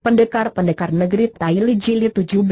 Pendekar-pendekar negeri Taili Jilid 17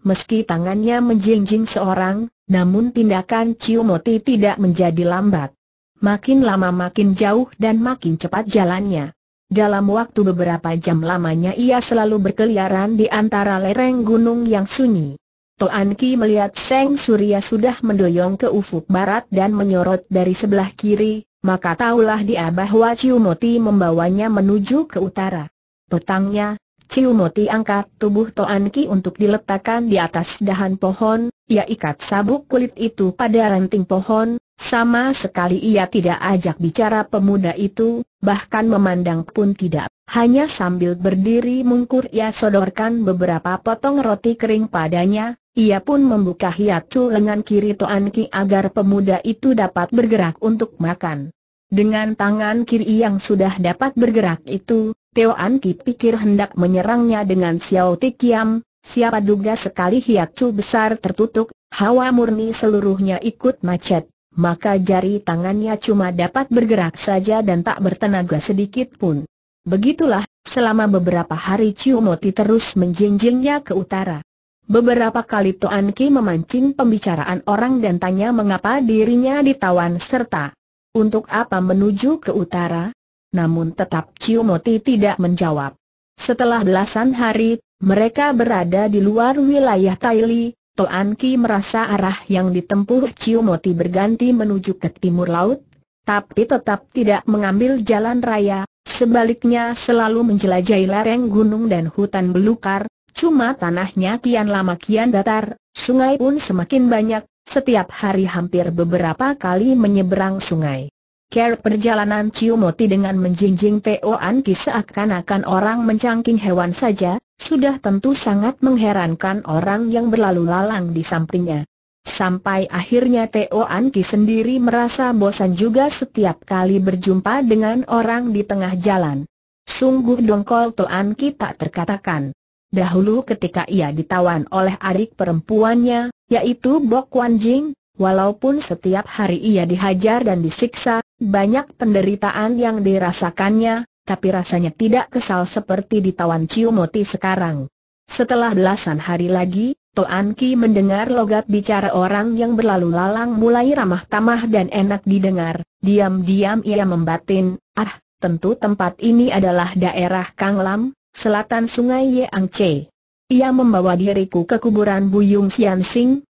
Meski tangannya menjinjing seorang, namun tindakan Ciumoti tidak menjadi lambat. Makin lama makin jauh dan makin cepat jalannya. Dalam waktu beberapa jam lamanya ia selalu berkeliaran di antara lereng gunung yang sunyi. Toan Ki melihat Seng Surya sudah mendoyong ke ufuk barat dan menyorot dari sebelah kiri, maka taulah dia bahwa Ciumoti membawanya menuju ke utara. Petangnya, Ciu Moti angkat tubuh Toan Ki untuk diletakkan di atas dahan pohon, ia ikat sabuk kulit itu pada ranting pohon, sama sekali ia tidak ajak bicara pemuda itu, bahkan memandang pun tidak. Hanya sambil berdiri mungkur ia sodorkan beberapa potong roti kering padanya, ia pun membuka hiatu lengan kiri Toan Ki agar pemuda itu dapat bergerak untuk makan. Dengan tangan kiri yang sudah dapat bergerak itu, Teo An Ki pikir hendak menyerangnya dengan Xiao Ti Kiam, siapa duga sekali hiatsu besar tertutup, hawa murni seluruhnya ikut macet, maka jari tangannya cuma dapat bergerak saja dan tak bertenaga sedikit pun. Begitulah, selama beberapa hari Ciumoti terus menjinjingnya ke utara. Beberapa kali An Ki memancing pembicaraan orang dan tanya mengapa dirinya ditawan serta untuk apa menuju ke utara, namun tetap Ciumoti tidak menjawab. Setelah belasan hari, mereka berada di luar wilayah Taili, Toan Ki merasa arah yang ditempuh Ciumoti berganti menuju ke timur laut, tapi tetap tidak mengambil jalan raya, sebaliknya selalu menjelajahi lereng gunung dan hutan belukar, cuma tanahnya kian lama kian datar, sungai pun semakin banyak, setiap hari hampir beberapa kali menyeberang sungai. Care perjalanan Ciumoti dengan menjinjing Po Anki seakan-akan orang mencangking hewan saja, sudah tentu sangat mengherankan orang yang berlalu lalang di sampingnya. Sampai akhirnya Po Anki sendiri merasa bosan juga setiap kali berjumpa dengan orang di tengah jalan. Sungguh dongkol Toan Ki tak terkatakan. Dahulu ketika ia ditawan oleh adik perempuannya, yaitu Bok Wan Jing, Walaupun setiap hari ia dihajar dan disiksa, banyak penderitaan yang dirasakannya, tapi rasanya tidak kesal seperti ditawan Ciumoti sekarang. Setelah belasan hari lagi, Toan Ki mendengar logat bicara orang yang berlalu lalang mulai ramah tamah dan enak didengar. Diam-diam ia membatin, ah, tentu tempat ini adalah daerah Kang Lam, selatan sungai Yang Ia membawa diriku ke kuburan Buyung Sian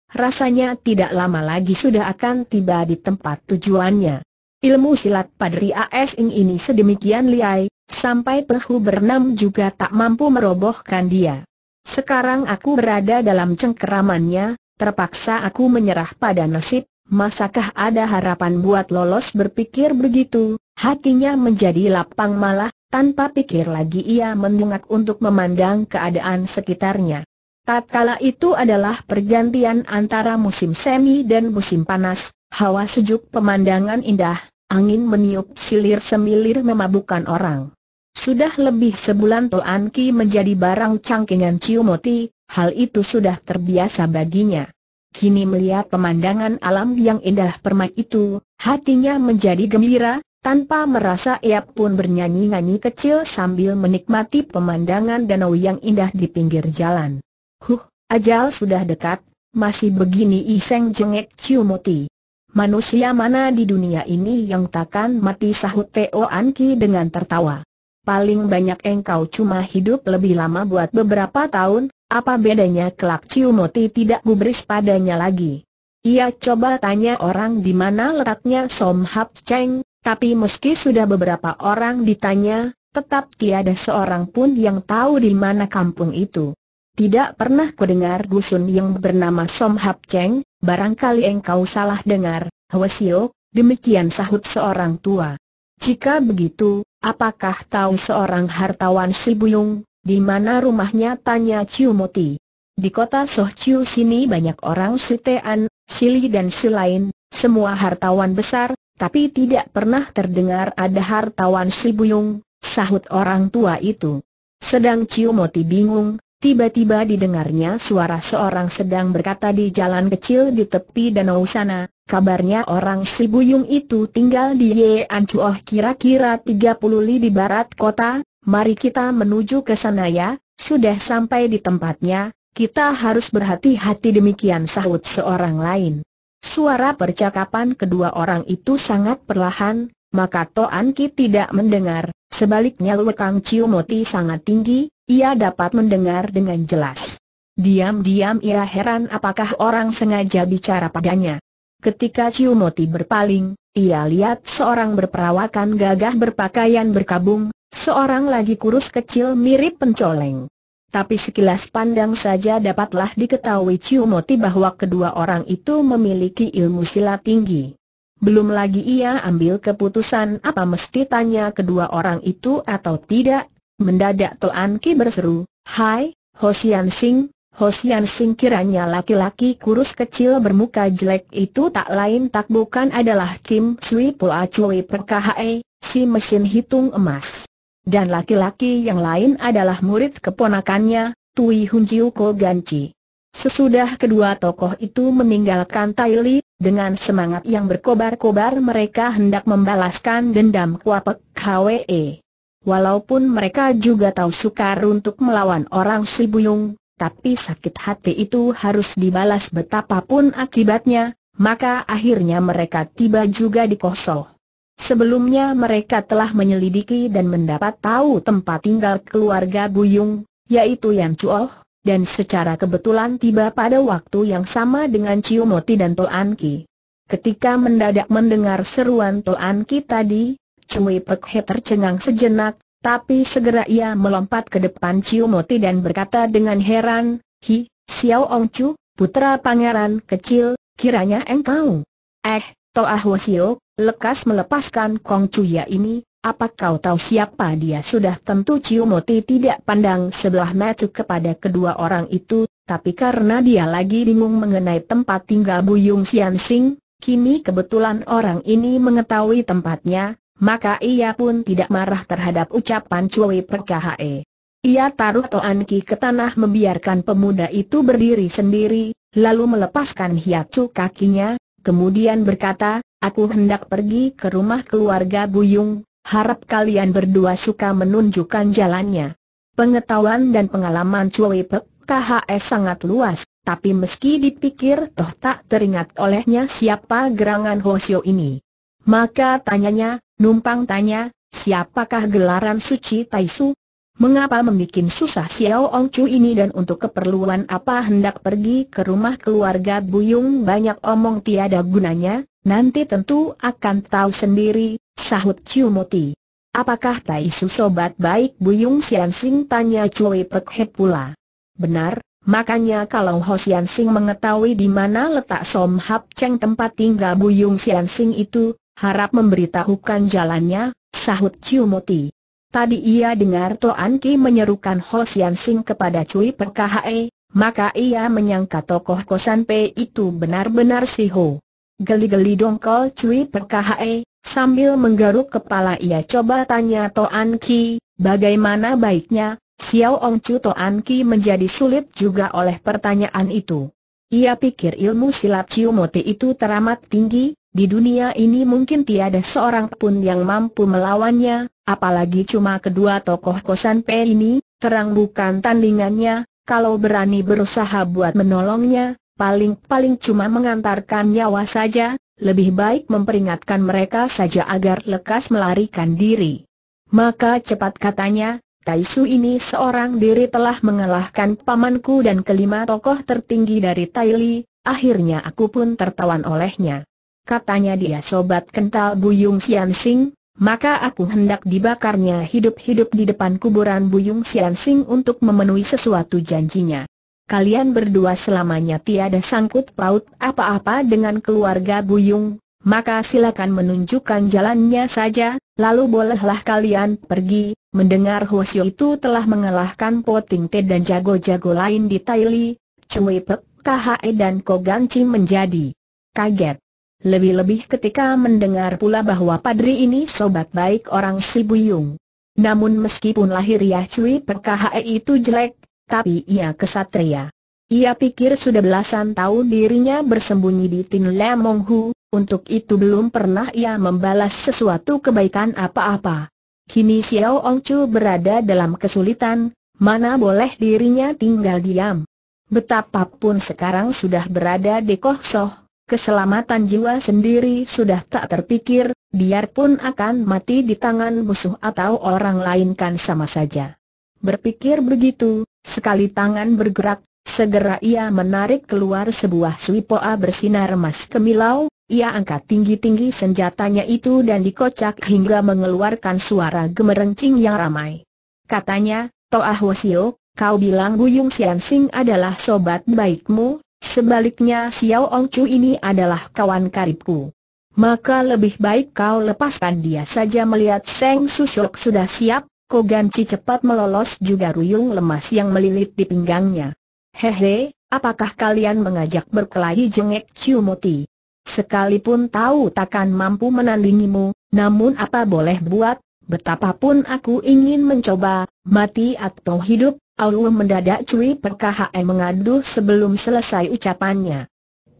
Rasanya tidak lama lagi sudah akan tiba di tempat tujuannya. Ilmu silat Padri Asing ini sedemikian liai, sampai Perhu bernam juga tak mampu merobohkan dia. Sekarang aku berada dalam cengkeramannya, terpaksa aku menyerah pada nasib, masakah ada harapan buat lolos berpikir begitu, hatinya menjadi lapang malah, tanpa pikir lagi ia mendungak untuk memandang keadaan sekitarnya. Tatkala itu adalah pergantian antara musim semi dan musim panas, hawa sejuk pemandangan indah, angin meniup silir semilir memabukkan orang. Sudah lebih sebulan Toan Ki menjadi barang cangkingan Ciumoti, hal itu sudah terbiasa baginya. Kini melihat pemandangan alam yang indah permai itu, hatinya menjadi gembira, tanpa merasa ia pun bernyanyi-nyanyi kecil sambil menikmati pemandangan danau yang indah di pinggir jalan. Huh, ajal sudah dekat, masih begini iseng jengek Ciumoti. Manusia mana di dunia ini yang takkan mati sahut Teo Anki dengan tertawa. Paling banyak engkau cuma hidup lebih lama buat beberapa tahun, apa bedanya kelak Ciumoti tidak gubris padanya lagi. Ia coba tanya orang di mana letaknya Som Hap Cheng, tapi meski sudah beberapa orang ditanya, tetap tiada seorang pun yang tahu di mana kampung itu. Tidak pernah kudengar dusun yang bernama Som Hap Cheng, barangkali engkau salah dengar, Hwasio, demikian sahut seorang tua. Jika begitu, apakah tahu seorang hartawan si Buyung, di mana rumahnya tanya Ciu Moti? Di kota Soh Chiu sini banyak orang Sutean, Shili dan si lain, semua hartawan besar, tapi tidak pernah terdengar ada hartawan si Buyung, sahut orang tua itu. Sedang Ciu Moti bingung, Tiba-tiba didengarnya suara seorang sedang berkata di jalan kecil di tepi danau sana, kabarnya orang Si Buyung itu tinggal di Ye Ancuoh kira-kira tiga puluh li di barat kota, mari kita menuju ke sana ya, sudah sampai di tempatnya, kita harus berhati-hati demikian sahut seorang lain. Suara percakapan kedua orang itu sangat perlahan, maka Toan Ki tidak mendengar, sebaliknya Lekang Ciumoti sangat tinggi, ia dapat mendengar dengan jelas. Diam-diam ia heran apakah orang sengaja bicara padanya. Ketika Ciumoti berpaling, ia lihat seorang berperawakan gagah berpakaian berkabung, seorang lagi kurus kecil mirip pencoleng. Tapi sekilas pandang saja dapatlah diketahui Ciumoti bahwa kedua orang itu memiliki ilmu silat tinggi. Belum lagi ia ambil keputusan apa mesti tanya kedua orang itu atau tidak, Mendadak Toan Ki berseru, Hai, Hosian Sing, Hosian Sing kiranya laki-laki kurus kecil bermuka jelek itu tak lain tak bukan adalah Kim Sui Poa Cui Perkhae, si mesin hitung emas. Dan laki-laki yang lain adalah murid keponakannya, Tui Hun Jiu Ko Chi. Sesudah kedua tokoh itu meninggalkan Tai Li, dengan semangat yang berkobar-kobar mereka hendak membalaskan dendam Pek HWE. Walaupun mereka juga tahu sukar untuk melawan orang si Buyung, tapi sakit hati itu harus dibalas betapapun akibatnya, maka akhirnya mereka tiba juga di Koso. Sebelumnya mereka telah menyelidiki dan mendapat tahu tempat tinggal keluarga Buyung, yaitu Yang Chuoh, dan secara kebetulan tiba pada waktu yang sama dengan Ciumoti dan Tol Anki. Ketika mendadak mendengar seruan Tol Anki tadi, Cui Pek He tercengang sejenak, tapi segera ia melompat ke depan Ciu Moti dan berkata dengan heran, Hi, Xiao Ong Chu, putra pangeran kecil, kiranya engkau. Eh, Toah Wasio, lekas melepaskan Kong Cuiya ini, apa kau tahu siapa dia? Sudah tentu Ciu Moti tidak pandang sebelah mata kepada kedua orang itu, tapi karena dia lagi bingung mengenai tempat tinggal Buyung Sian Sing, kini kebetulan orang ini mengetahui tempatnya, maka ia pun tidak marah terhadap ucapan Cui Perkahae. Ia taruh Toan Ki ke tanah membiarkan pemuda itu berdiri sendiri, lalu melepaskan hiacu kakinya, kemudian berkata, Aku hendak pergi ke rumah keluarga Buyung, harap kalian berdua suka menunjukkan jalannya. Pengetahuan dan pengalaman Cui Perkahae sangat luas, tapi meski dipikir toh tak teringat olehnya siapa gerangan Hosio ini. Maka tanyanya, Numpang tanya, siapakah gelaran suci Taisu? Mengapa membuat susah Xiao Ong Chu ini dan untuk keperluan apa hendak pergi ke rumah keluarga Buyung banyak omong tiada gunanya, nanti tentu akan tahu sendiri, sahut Chiu Moti. Apakah Taisu sobat baik Buyung Sian Sing tanya Chui Pek He pula. Benar, makanya kalau Ho Sian Sing mengetahui di mana letak Som Hap Cheng tempat tinggal Buyung Sian Sing itu, harap memberitahukan jalannya, sahut Ciumoti. Tadi ia dengar Toan Ki menyerukan Ho Sian Sing kepada Cui Per KHE, maka ia menyangka tokoh Kosan P itu benar-benar si Ho. Geli-geli dongkol Cui Per KHE, sambil menggaruk kepala ia coba tanya Toan Ki, bagaimana baiknya, Xiao Ong Chu Toan Ki menjadi sulit juga oleh pertanyaan itu. Ia pikir ilmu silat Ciumoti itu teramat tinggi, di dunia ini mungkin tiada seorang pun yang mampu melawannya, apalagi cuma kedua tokoh kosan P ini, terang bukan tandingannya, kalau berani berusaha buat menolongnya, paling-paling cuma mengantarkan nyawa saja, lebih baik memperingatkan mereka saja agar lekas melarikan diri. Maka cepat katanya, Taisu ini seorang diri telah mengalahkan pamanku dan kelima tokoh tertinggi dari Taili, akhirnya aku pun tertawan olehnya katanya dia sobat kental Buyung Sian Sing, maka aku hendak dibakarnya hidup-hidup di depan kuburan Buyung Sian Sing untuk memenuhi sesuatu janjinya. Kalian berdua selamanya tiada sangkut paut apa-apa dengan keluarga Buyung, maka silakan menunjukkan jalannya saja, lalu bolehlah kalian pergi. Mendengar Hoshio itu telah mengalahkan Poting Te dan jago-jago lain di Taili, Cui Pek, KHE dan Cing menjadi kaget. Lebih-lebih ketika mendengar pula bahwa padri ini sobat baik orang si Buyung. Namun meskipun lahir Yah Cui PKHE itu jelek, tapi ia kesatria. Ia pikir sudah belasan tahun dirinya bersembunyi di Tin Lemong Hu, untuk itu belum pernah ia membalas sesuatu kebaikan apa-apa. Kini Xiao Ong Chu berada dalam kesulitan, mana boleh dirinya tinggal diam. Betapapun sekarang sudah berada di Soh keselamatan jiwa sendiri sudah tak terpikir, biarpun akan mati di tangan musuh atau orang lain kan sama saja. Berpikir begitu, sekali tangan bergerak, segera ia menarik keluar sebuah swipoa bersinar emas kemilau, ia angkat tinggi-tinggi senjatanya itu dan dikocak hingga mengeluarkan suara gemerencing yang ramai. Katanya, Toa Hwasio, kau bilang Buyung Sian Sing adalah sobat baikmu, Sebaliknya Xiao Ong Chu ini adalah kawan karibku. Maka lebih baik kau lepaskan dia saja melihat Seng Susyok sudah siap, Koganci cepat melolos juga ruyung lemas yang melilit di pinggangnya. Hehe, apakah kalian mengajak berkelahi jengek Ciumoti? Sekalipun tahu takkan mampu menandingimu, namun apa boleh buat, Betapapun aku ingin mencoba, mati atau hidup, Allah mendadak cuy PKHE mengaduh sebelum selesai ucapannya.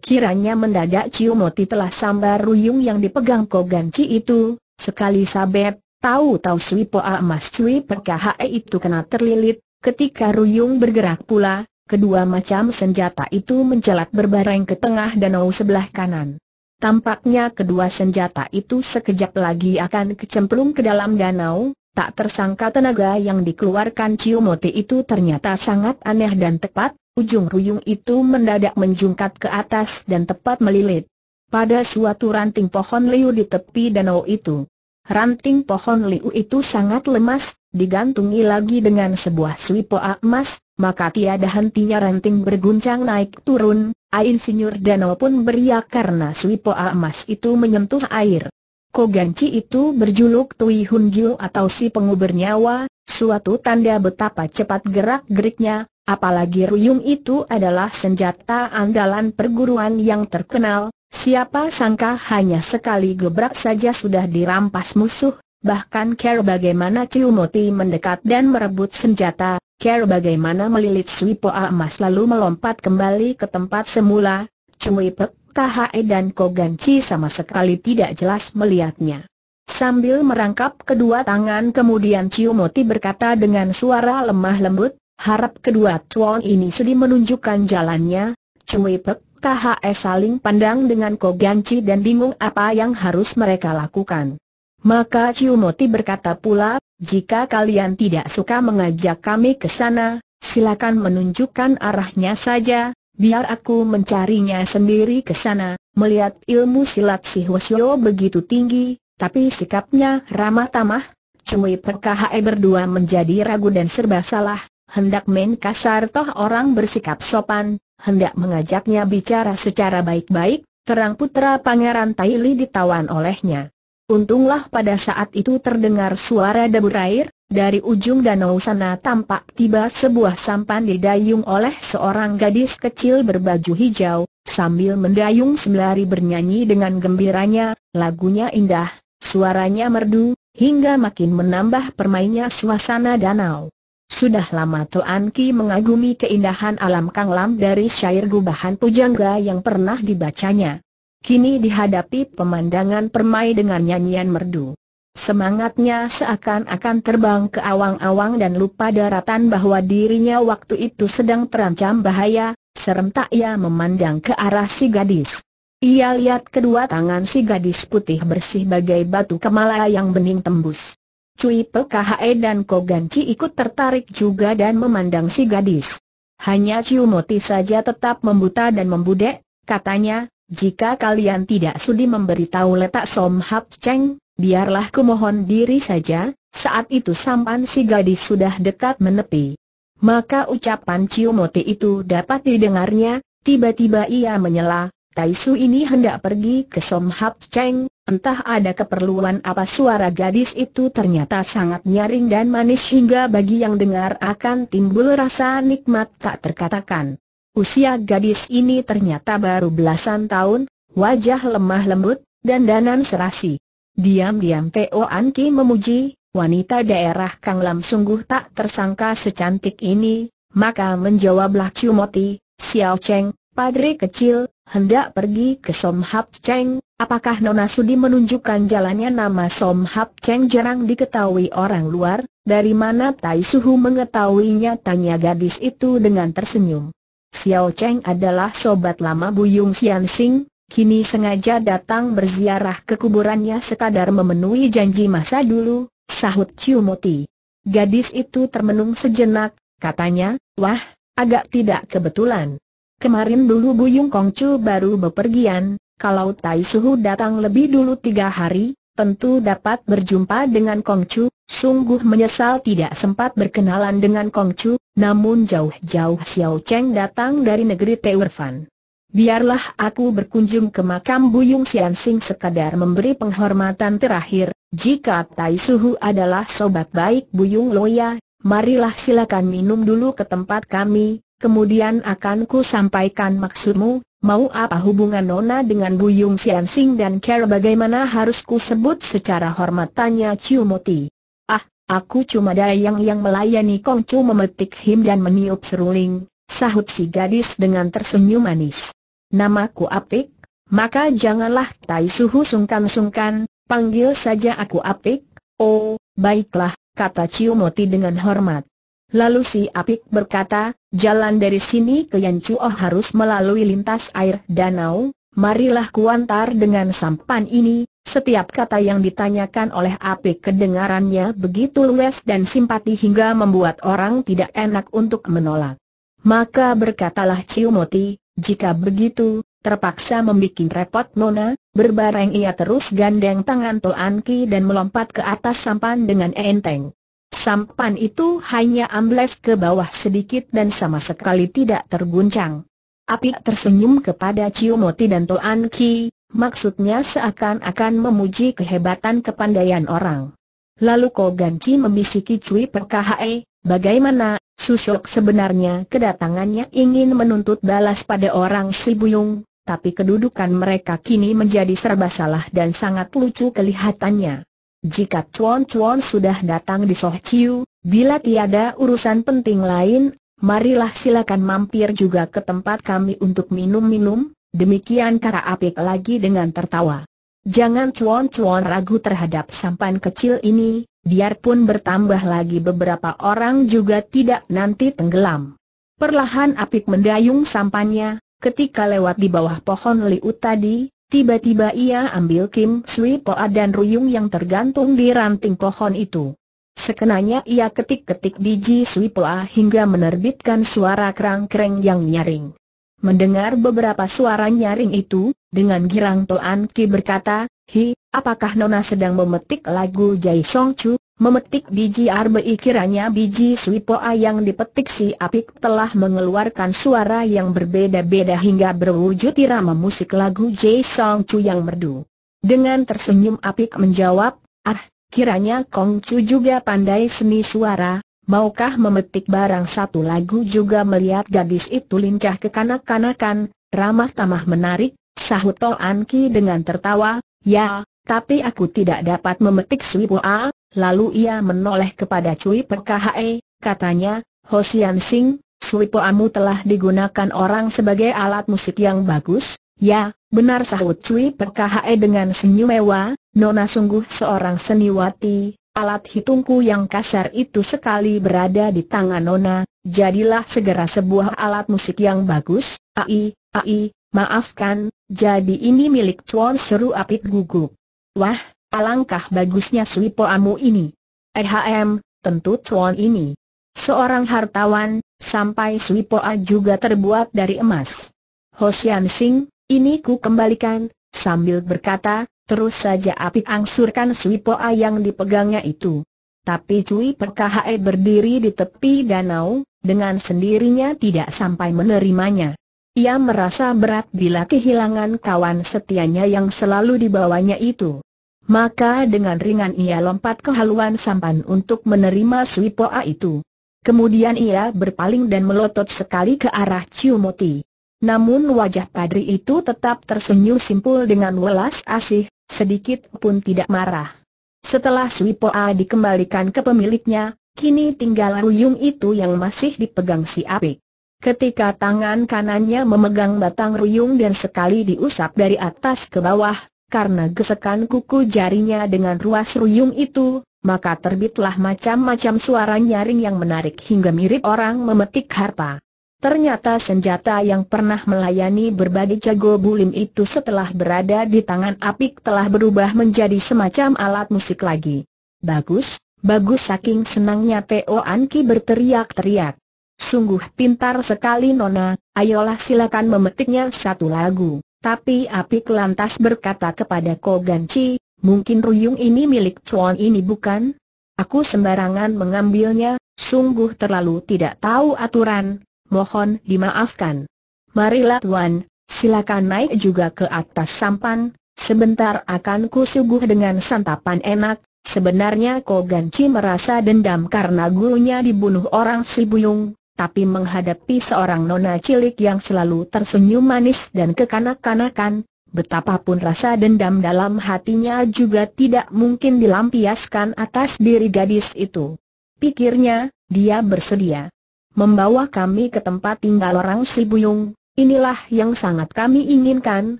Kiranya mendadak ciumoti telah sambar ruyung yang dipegang Koganci itu, sekali sabet, tahu-tahu Sui Poa Emas cuy PKHE itu kena terlilit, ketika ruyung bergerak pula, Kedua macam senjata itu mencelat berbareng ke tengah danau sebelah kanan. Tampaknya kedua senjata itu sekejap lagi akan kecemplung ke dalam danau, tak tersangka tenaga yang dikeluarkan Ciumote itu ternyata sangat aneh dan tepat, ujung ruyung itu mendadak menjungkat ke atas dan tepat melilit. Pada suatu ranting pohon liu di tepi danau itu, Ranting pohon liu itu sangat lemas, digantungi lagi dengan sebuah swipoa emas, maka tiada hentinya ranting berguncang naik turun, ain senior danau pun beriak karena swipoa emas itu menyentuh air. Koganci itu berjuluk Tui Hunju atau si pengubur nyawa, suatu tanda betapa cepat gerak-geriknya, apalagi ruyung itu adalah senjata andalan perguruan yang terkenal, Siapa sangka hanya sekali gebrak saja sudah dirampas musuh, bahkan care bagaimana Ciumoti mendekat dan merebut senjata, care bagaimana melilit Swipoa emas lalu melompat kembali ke tempat semula, Cui Pek, KHE dan Koganci sama sekali tidak jelas melihatnya. Sambil merangkap kedua tangan kemudian Ciumoti berkata dengan suara lemah lembut, harap kedua tuan ini sedih menunjukkan jalannya, Cui Pek, KHS e saling pandang dengan Koganci dan bingung apa yang harus mereka lakukan. Maka Ciumoti berkata pula, jika kalian tidak suka mengajak kami ke sana, silakan menunjukkan arahnya saja, biar aku mencarinya sendiri ke sana. Melihat ilmu silat si Hwasyo begitu tinggi, tapi sikapnya ramah tamah, Cui Perkahae berdua menjadi ragu dan serba salah, hendak main kasar toh orang bersikap sopan, hendak mengajaknya bicara secara baik-baik, terang putra pangeran Taili ditawan olehnya. Untunglah pada saat itu terdengar suara debur air, dari ujung danau sana tampak tiba sebuah sampan didayung oleh seorang gadis kecil berbaju hijau, sambil mendayung sembari bernyanyi dengan gembiranya, lagunya indah, suaranya merdu, hingga makin menambah permainnya suasana danau. Sudah lama Tuan Ki mengagumi keindahan alam Kang Lam dari syair gubahan pujangga yang pernah dibacanya. Kini dihadapi pemandangan permai dengan nyanyian merdu. Semangatnya seakan-akan terbang ke awang-awang dan lupa daratan bahwa dirinya waktu itu sedang terancam bahaya, serentak ia memandang ke arah si gadis. Ia lihat kedua tangan si gadis putih bersih bagai batu kemala yang bening tembus. Cui PKHE dan Koganci ikut tertarik juga dan memandang si gadis. Hanya Ciu Moti saja tetap membuta dan membudek, katanya, jika kalian tidak sudi memberitahu letak Som Hap Cheng, biarlah kumohon diri saja, saat itu sampan si gadis sudah dekat menepi. Maka ucapan Ciu Moti itu dapat didengarnya, tiba-tiba ia menyela, Taisu ini hendak pergi ke Som Hap Cheng, Entah ada keperluan apa suara gadis itu ternyata sangat nyaring dan manis hingga bagi yang dengar akan timbul rasa nikmat tak terkatakan. Usia gadis ini ternyata baru belasan tahun, wajah lemah lembut, dan danan serasi. Diam-diam P.O. Anki memuji, wanita daerah Kang Lam sungguh tak tersangka secantik ini, maka menjawablah Ciumoti, Xiao Cheng, Padri kecil, hendak pergi ke Som Hap Cheng, Apakah Nona Sudi menunjukkan jalannya nama Som Hap Cheng jarang diketahui orang luar, dari mana Tai Suhu mengetahuinya tanya gadis itu dengan tersenyum. Xiao Cheng adalah sobat lama Buyung Xian Sing, kini sengaja datang berziarah ke kuburannya sekadar memenuhi janji masa dulu, sahut Ciumoti. Moti. Gadis itu termenung sejenak, katanya, wah, agak tidak kebetulan. Kemarin dulu Buyung Kongcu baru bepergian, kalau Tai Suhu datang lebih dulu tiga hari, tentu dapat berjumpa dengan Kong Chu. Sungguh menyesal tidak sempat berkenalan dengan Kong Chu, namun jauh-jauh Xiao Cheng datang dari negeri Teurfan. Biarlah aku berkunjung ke makam Buyung Sian Sing sekadar memberi penghormatan terakhir. Jika Tai Suhu adalah sobat baik Buyung Loya, marilah silakan minum dulu ke tempat kami, kemudian akan ku sampaikan maksudmu, Mau apa hubungan Nona dengan Buyung Sian Sing dan Care bagaimana harus ku sebut secara hormat tanya Ciu Moti. Ah, aku cuma dayang yang melayani Kong Chu memetik him dan meniup seruling, sahut si gadis dengan tersenyum manis. Namaku Apik, maka janganlah Tai Suhu sungkan-sungkan, panggil saja aku Apik. Oh, baiklah, kata Ciu Moti dengan hormat. Lalu si Apik berkata, jalan dari sini ke Yancuo harus melalui lintas air danau, marilah kuantar dengan sampan ini. Setiap kata yang ditanyakan oleh Apik kedengarannya begitu luas dan simpati hingga membuat orang tidak enak untuk menolak. Maka berkatalah Ciumoti, jika begitu, terpaksa membuat repot Nona, berbareng ia terus gandeng tangan Toan Ki dan melompat ke atas sampan dengan enteng. Sampan itu hanya ambles ke bawah sedikit dan sama sekali tidak terguncang. Api tersenyum kepada Ciumoti dan Toan Ki, maksudnya seakan-akan memuji kehebatan kepandaian orang. Lalu Koganci membisiki Cui Perkahae, bagaimana, Susok sebenarnya kedatangannya ingin menuntut balas pada orang Si Buyung, tapi kedudukan mereka kini menjadi serba salah dan sangat lucu kelihatannya. Jika cuan-cuan sudah datang di Soh Chiu, bila tiada urusan penting lain, marilah silakan mampir juga ke tempat kami untuk minum-minum, demikian kata Apik lagi dengan tertawa. Jangan cuan-cuan ragu terhadap sampan kecil ini, biarpun bertambah lagi beberapa orang juga tidak nanti tenggelam. Perlahan Apik mendayung sampannya, ketika lewat di bawah pohon liu tadi, Tiba-tiba ia ambil Kim Sui Poa dan Ruyung yang tergantung di ranting pohon itu. Sekenanya ia ketik-ketik biji Sui Poa hingga menerbitkan suara kerang-kereng yang nyaring. Mendengar beberapa suara nyaring itu, dengan girang Toan Ki berkata, Hi, apakah Nona sedang memetik lagu Jai Song Chu? Memetik biji arbei kiranya biji suipoa yang dipetik si apik telah mengeluarkan suara yang berbeda-beda hingga berwujud irama musik lagu J Song Chu yang merdu. Dengan tersenyum apik menjawab, ah, kiranya Kong Chu juga pandai seni suara, maukah memetik barang satu lagu juga melihat gadis itu lincah kekanak-kanakan, ramah tamah menarik, sahut An Ki dengan tertawa, ya, tapi aku tidak dapat memetik suipoa. Lalu ia menoleh kepada Cui PKHE, katanya, Hosian Sing, suipoamu Amu telah digunakan orang sebagai alat musik yang bagus, ya, benar sahut Cui PKHE dengan senyum mewah, Nona sungguh seorang seniwati, alat hitungku yang kasar itu sekali berada di tangan Nona, jadilah segera sebuah alat musik yang bagus, ai, ai, maafkan, jadi ini milik Chuan seru apit gugup. Wah, Alangkah bagusnya Suipo Amu ini. Ehm, tentu Chuan ini. Seorang hartawan, sampai A juga terbuat dari emas. Hosian Sing, ini ku kembalikan, sambil berkata, terus saja api angsurkan A yang dipegangnya itu. Tapi Cui perkahai berdiri di tepi danau, dengan sendirinya tidak sampai menerimanya. Ia merasa berat bila kehilangan kawan setianya yang selalu dibawanya itu. Maka dengan ringan ia lompat ke haluan sampan untuk menerima Suipoa itu. Kemudian ia berpaling dan melotot sekali ke arah Ciumoti. Namun wajah padri itu tetap tersenyum simpul dengan welas asih, sedikit pun tidak marah. Setelah Suipoa dikembalikan ke pemiliknya, kini tinggal ruyung itu yang masih dipegang si Api. Ketika tangan kanannya memegang batang ruyung dan sekali diusap dari atas ke bawah, karena gesekan kuku jarinya dengan ruas ruyung itu, maka terbitlah macam-macam suara nyaring yang menarik hingga mirip orang memetik harpa. Ternyata senjata yang pernah melayani berbagai jago bulim itu setelah berada di tangan Apik telah berubah menjadi semacam alat musik lagi. Bagus, bagus saking senangnya Teo Anki berteriak-teriak. Sungguh pintar sekali Nona, ayolah silakan memetiknya satu lagu. Tapi Apik lantas berkata kepada Kogan Chi, mungkin ruyung ini milik Chuan ini bukan? Aku sembarangan mengambilnya, sungguh terlalu tidak tahu aturan, mohon dimaafkan. Marilah Tuan, silakan naik juga ke atas sampan, sebentar akan kusuguh dengan santapan enak. Sebenarnya Kogan Chi merasa dendam karena gurunya dibunuh orang Sibuyung, tapi menghadapi seorang nona cilik yang selalu tersenyum manis dan kekanak-kanakan, betapapun rasa dendam dalam hatinya juga tidak mungkin dilampiaskan atas diri gadis itu. Pikirnya, dia bersedia membawa kami ke tempat tinggal orang Sibuyung, inilah yang sangat kami inginkan,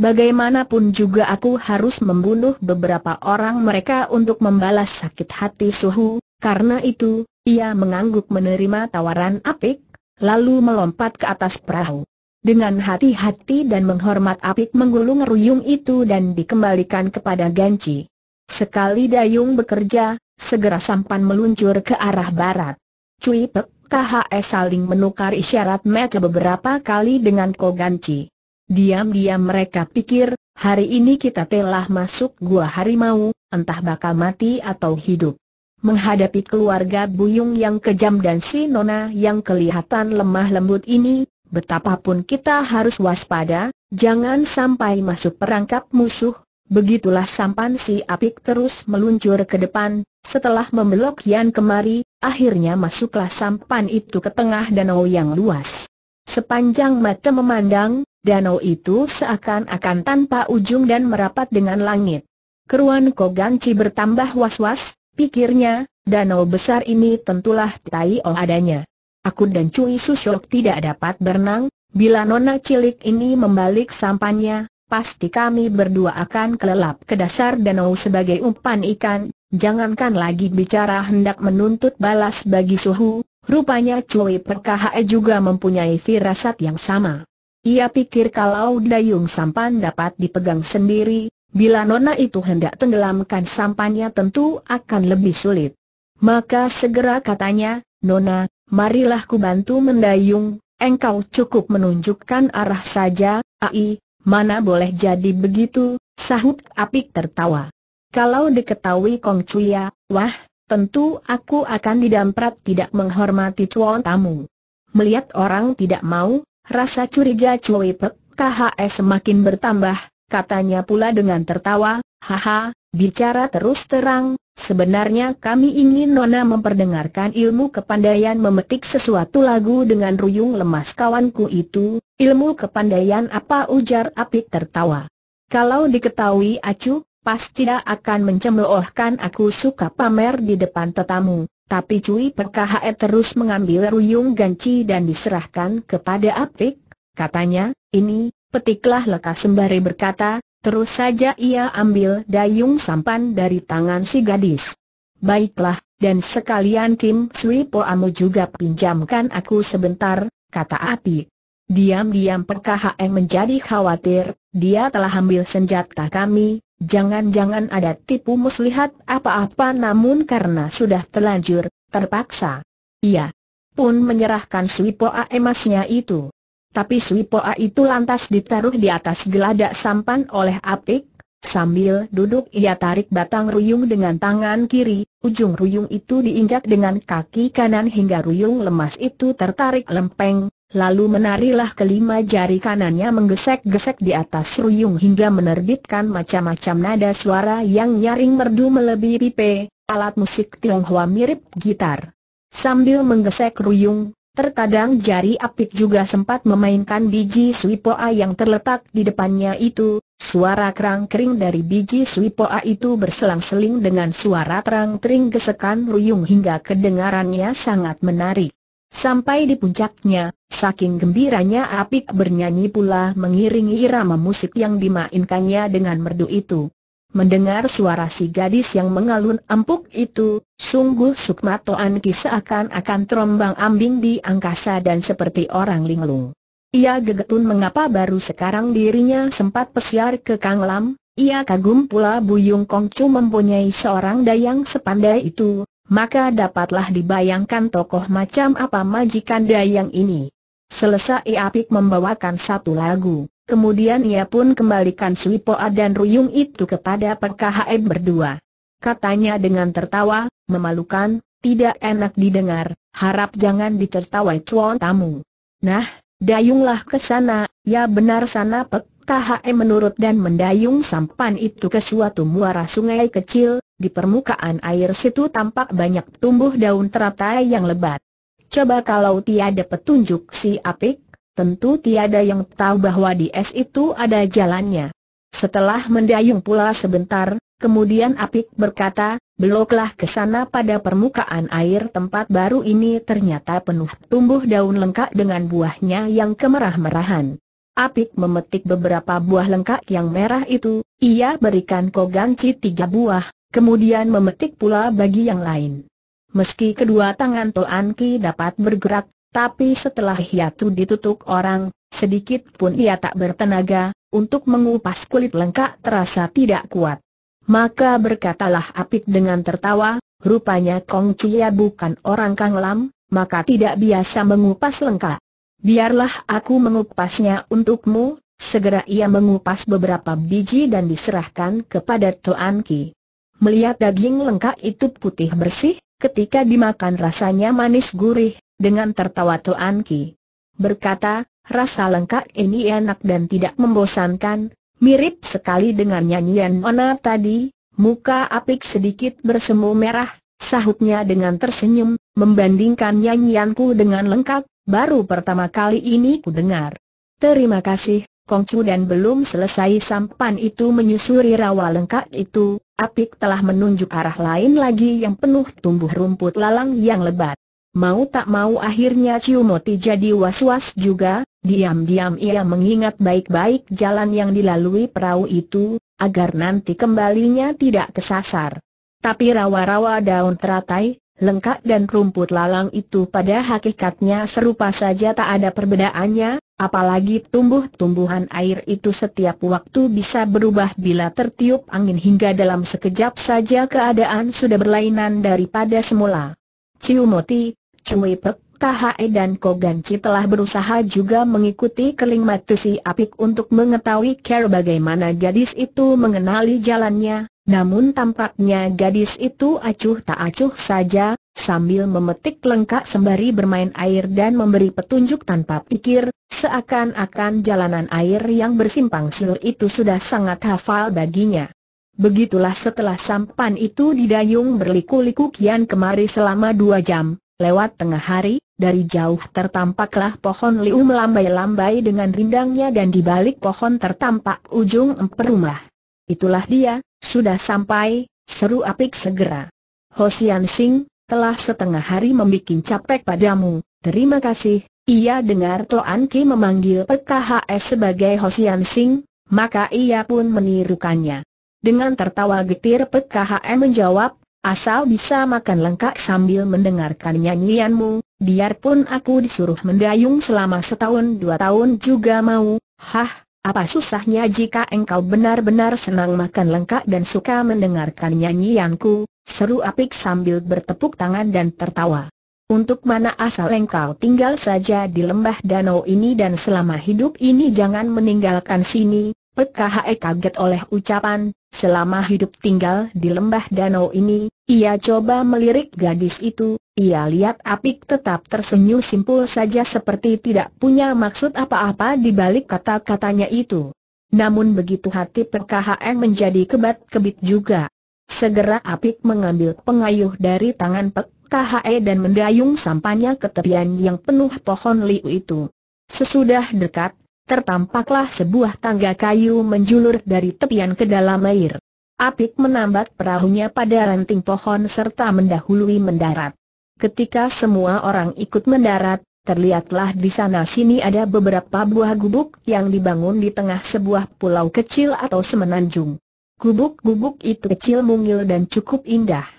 Bagaimanapun juga aku harus membunuh beberapa orang mereka untuk membalas sakit hati Suhu, karena itu, ia mengangguk menerima tawaran apik, lalu melompat ke atas perahu. Dengan hati-hati dan menghormat apik menggulung ruyung itu dan dikembalikan kepada Ganci. Sekali dayung bekerja, segera sampan meluncur ke arah barat. Cui Pek KHS e saling menukar isyarat mata beberapa kali dengan Ko Ganci. Diam-diam mereka pikir, hari ini kita telah masuk gua harimau, entah bakal mati atau hidup. Menghadapi keluarga Buyung yang kejam dan si Nona yang kelihatan lemah lembut ini, betapapun kita harus waspada, jangan sampai masuk perangkap musuh. Begitulah sampan si apik terus meluncur ke depan, setelah membelok Yan kemari, akhirnya masuklah sampan itu ke tengah danau yang luas. Sepanjang mata memandang, danau itu seakan-akan tanpa ujung dan merapat dengan langit. Keruan Koganci bertambah was-was, Pikirnya, danau besar ini tentulah Tai Oh adanya. Aku dan Cui Susyok tidak dapat berenang, bila nona cilik ini membalik sampannya, pasti kami berdua akan kelelap ke dasar danau sebagai umpan ikan, jangankan lagi bicara hendak menuntut balas bagi suhu, rupanya Cui Perkahae juga mempunyai firasat yang sama. Ia pikir kalau dayung sampan dapat dipegang sendiri, Bila nona itu hendak tenggelamkan sampannya tentu akan lebih sulit. Maka segera katanya, Nona, marilah ku bantu mendayung, engkau cukup menunjukkan arah saja, ai, mana boleh jadi begitu, sahut apik tertawa. Kalau diketahui Kong Cuya, wah, tentu aku akan didamprat tidak menghormati cuan tamu. Melihat orang tidak mau, rasa curiga Cui Pek KHS semakin bertambah, katanya pula dengan tertawa, haha, bicara terus terang, sebenarnya kami ingin Nona memperdengarkan ilmu kepandaian memetik sesuatu lagu dengan ruyung lemas kawanku itu, ilmu kepandaian apa ujar Apik tertawa. Kalau diketahui acu, pasti tidak akan mencemoohkan aku suka pamer di depan tetamu. Tapi Cui PKHE terus mengambil ruyung ganci dan diserahkan kepada Apik, katanya, ini, petiklah lekas sembari berkata, terus saja ia ambil dayung sampan dari tangan si gadis. Baiklah, dan sekalian Kim Sui Po Amu juga pinjamkan aku sebentar, kata api. Diam-diam PKHM menjadi khawatir, dia telah ambil senjata kami, jangan-jangan ada tipu muslihat apa-apa namun karena sudah terlanjur, terpaksa. ia Pun menyerahkan Sui Po emasnya itu. Tapi Slipoa itu lantas ditaruh di atas geladak sampan oleh Apik, sambil duduk ia tarik batang ruyung dengan tangan kiri, ujung ruyung itu diinjak dengan kaki kanan hingga ruyung lemas itu tertarik lempeng, lalu menarilah kelima jari kanannya menggesek-gesek di atas ruyung hingga menerbitkan macam-macam nada suara yang nyaring merdu melebihi pipe, alat musik Tionghoa mirip gitar. Sambil menggesek ruyung, Terkadang jari apik juga sempat memainkan biji swipoa yang terletak di depannya itu, suara kerang-kering dari biji swipoa itu berselang-seling dengan suara terang-tering gesekan ruyung hingga kedengarannya sangat menarik. Sampai di puncaknya, saking gembiranya apik bernyanyi pula mengiringi irama musik yang dimainkannya dengan merdu itu. Mendengar suara si gadis yang mengalun empuk itu, sungguh Sukma Toan Ki seakan-akan terombang ambing di angkasa dan seperti orang linglung. Ia gegetun mengapa baru sekarang dirinya sempat pesiar ke Kang Lam, ia kagum pula Buyung Kongcu mempunyai seorang dayang sepandai itu, maka dapatlah dibayangkan tokoh macam apa majikan dayang ini. Selesai Apik membawakan satu lagu. Kemudian ia pun kembalikan Suipoa dan Ruyung itu kepada PKHM berdua. Katanya dengan tertawa, memalukan, tidak enak didengar, harap jangan ditertawai cuan tamu. Nah, dayunglah ke sana, ya benar sana PKHM menurut dan mendayung sampan itu ke suatu muara sungai kecil, di permukaan air situ tampak banyak tumbuh daun teratai yang lebat. Coba kalau tiada petunjuk si apik, tentu tiada yang tahu bahwa di es itu ada jalannya. Setelah mendayung pula sebentar, kemudian Apik berkata, beloklah ke sana pada permukaan air tempat baru ini ternyata penuh tumbuh daun lengkap dengan buahnya yang kemerah-merahan. Apik memetik beberapa buah lengkap yang merah itu, ia berikan koganci tiga buah, kemudian memetik pula bagi yang lain. Meski kedua tangan Toanki dapat bergerak, tapi setelah hiatu ditutup orang, sedikit pun ia tak bertenaga, untuk mengupas kulit lengkap terasa tidak kuat. Maka berkatalah Apik dengan tertawa, rupanya Kong Chia bukan orang Kang Lam, maka tidak biasa mengupas lengkap. Biarlah aku mengupasnya untukmu, segera ia mengupas beberapa biji dan diserahkan kepada Tuan Ki. Melihat daging lengkap itu putih bersih, ketika dimakan rasanya manis gurih, dengan tertawa Toan Ki. Berkata, rasa lengkap ini enak dan tidak membosankan, mirip sekali dengan nyanyian Ona tadi, muka apik sedikit bersemu merah, sahutnya dengan tersenyum, membandingkan nyanyianku dengan lengkap, baru pertama kali ini ku dengar. Terima kasih, Kongcu dan belum selesai sampan itu menyusuri rawa lengkap itu, Apik telah menunjuk arah lain lagi yang penuh tumbuh rumput lalang yang lebat. Mau tak mau akhirnya Ciumoti jadi was-was juga, diam-diam ia mengingat baik-baik jalan yang dilalui perahu itu, agar nanti kembalinya tidak kesasar. Tapi rawa-rawa daun teratai, lengkap dan rumput lalang itu pada hakikatnya serupa saja tak ada perbedaannya, apalagi tumbuh-tumbuhan air itu setiap waktu bisa berubah bila tertiup angin hingga dalam sekejap saja keadaan sudah berlainan daripada semula. Ciumoti, Cui Pek, KHE dan Koganci telah berusaha juga mengikuti keling mati si apik untuk mengetahui cara bagaimana gadis itu mengenali jalannya, namun tampaknya gadis itu acuh tak acuh saja, sambil memetik lengkap sembari bermain air dan memberi petunjuk tanpa pikir, seakan-akan jalanan air yang bersimpang siur itu sudah sangat hafal baginya. Begitulah setelah sampan itu didayung berliku-liku kian kemari selama dua jam, Lewat tengah hari, dari jauh tertampaklah pohon liu melambai-lambai dengan rindangnya dan di balik pohon tertampak ujung emper rumah. Itulah dia, sudah sampai, seru apik segera. Hosian Sing, telah setengah hari membuat capek padamu, terima kasih. Ia dengar Toan Ki memanggil PKHS sebagai Hosian Sing, maka ia pun menirukannya. Dengan tertawa getir PKHs menjawab, Asal bisa makan lengkap sambil mendengarkan nyanyianmu, biarpun aku disuruh mendayung selama setahun dua tahun juga mau, hah, apa susahnya jika engkau benar-benar senang makan lengkap dan suka mendengarkan nyanyianku, seru apik sambil bertepuk tangan dan tertawa. Untuk mana asal engkau tinggal saja di lembah danau ini dan selama hidup ini jangan meninggalkan sini, Khae kaget oleh ucapan, selama hidup tinggal di lembah danau ini, ia coba melirik gadis itu, ia lihat apik tetap tersenyum simpul saja seperti tidak punya maksud apa-apa di balik kata-katanya itu. Namun begitu hati Khae menjadi kebat-kebit juga. Segera apik mengambil pengayuh dari tangan Khae dan mendayung sampannya ke tepian yang penuh pohon liu itu. Sesudah dekat, tertampaklah sebuah tangga kayu menjulur dari tepian ke dalam air. Apik menambat perahunya pada ranting pohon serta mendahului mendarat. Ketika semua orang ikut mendarat, terlihatlah di sana sini ada beberapa buah gubuk yang dibangun di tengah sebuah pulau kecil atau semenanjung. Gubuk-gubuk itu kecil mungil dan cukup indah.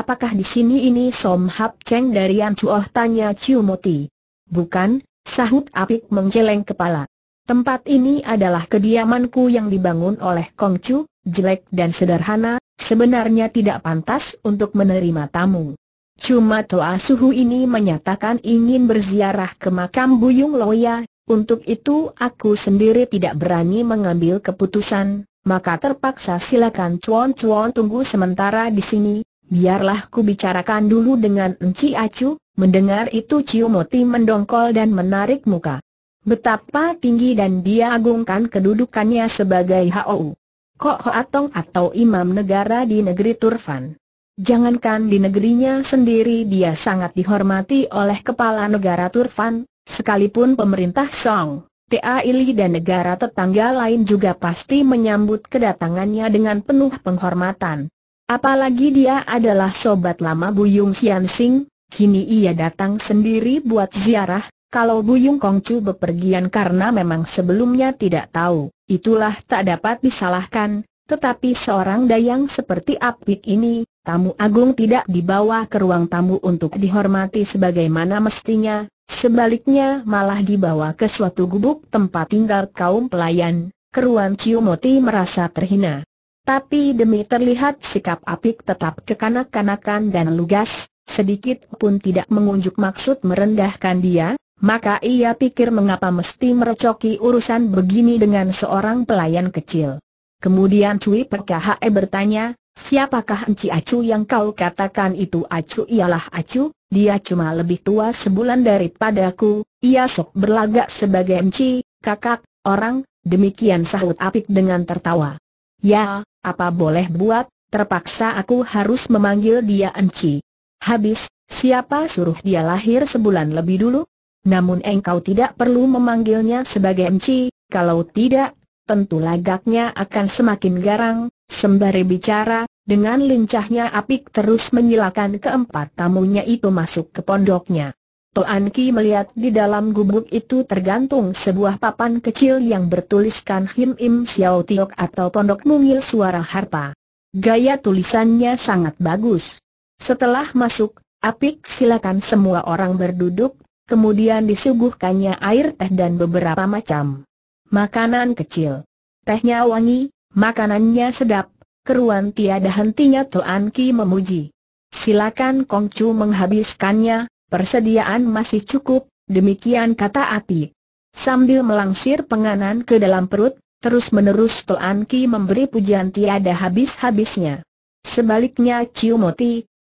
Apakah di sini ini Som Hap Cheng dari Ancuoh tanya Ciumoti? Bukan, sahut Apik menggeleng kepala. Tempat ini adalah kediamanku yang dibangun oleh Kong Chu, jelek dan sederhana, sebenarnya tidak pantas untuk menerima tamu. Cuma Toa Suhu ini menyatakan ingin berziarah ke makam Buyung Loya, untuk itu aku sendiri tidak berani mengambil keputusan, maka terpaksa silakan cuan-cuan tunggu sementara di sini, biarlah ku bicarakan dulu dengan Enci Acu, mendengar itu Ciumoti mendongkol dan menarik muka. Betapa tinggi dan dia agungkan kedudukannya sebagai HOU. Kok Hoatong atau imam negara di negeri Turfan. Jangankan di negerinya sendiri dia sangat dihormati oleh kepala negara Turfan, sekalipun pemerintah Song, Taili dan negara tetangga lain juga pasti menyambut kedatangannya dengan penuh penghormatan. Apalagi dia adalah sobat lama Buyung Sian Sing, kini ia datang sendiri buat ziarah, kalau Buyung Kongcu bepergian karena memang sebelumnya tidak tahu, itulah tak dapat disalahkan, tetapi seorang dayang seperti Apik ini, tamu agung tidak dibawa ke ruang tamu untuk dihormati sebagaimana mestinya, sebaliknya malah dibawa ke suatu gubuk tempat tinggal kaum pelayan, keruan Ciu merasa terhina. Tapi demi terlihat sikap Apik tetap kekanak-kanakan dan lugas, sedikit pun tidak mengunjuk maksud merendahkan dia, maka ia pikir mengapa mesti merecoki urusan begini dengan seorang pelayan kecil. Kemudian Cui PKHE bertanya, siapakah Enci Acu yang kau katakan itu Acu ialah Acu, dia cuma lebih tua sebulan daripadaku, ia sok berlagak sebagai Enci, kakak, orang, demikian sahut apik dengan tertawa. Ya, apa boleh buat, terpaksa aku harus memanggil dia Enci. Habis, siapa suruh dia lahir sebulan lebih dulu? Namun engkau tidak perlu memanggilnya sebagai Enci, kalau tidak, tentu lagaknya akan semakin garang, sembari bicara, dengan lincahnya apik terus menyilakan keempat tamunya itu masuk ke pondoknya. Toan Ki melihat di dalam gubuk itu tergantung sebuah papan kecil yang bertuliskan Him Im Xiao Tiok atau Pondok Mungil Suara Harpa. Gaya tulisannya sangat bagus. Setelah masuk, Apik silakan semua orang berduduk, kemudian disuguhkannya air teh dan beberapa macam makanan kecil. Tehnya wangi, makanannya sedap, keruan tiada hentinya Tuan Ki memuji. Silakan Kong Chu menghabiskannya, persediaan masih cukup, demikian kata api. Sambil melangsir penganan ke dalam perut, terus-menerus Tuan Ki memberi pujian tiada habis-habisnya. Sebaliknya Ciumoti. Moti,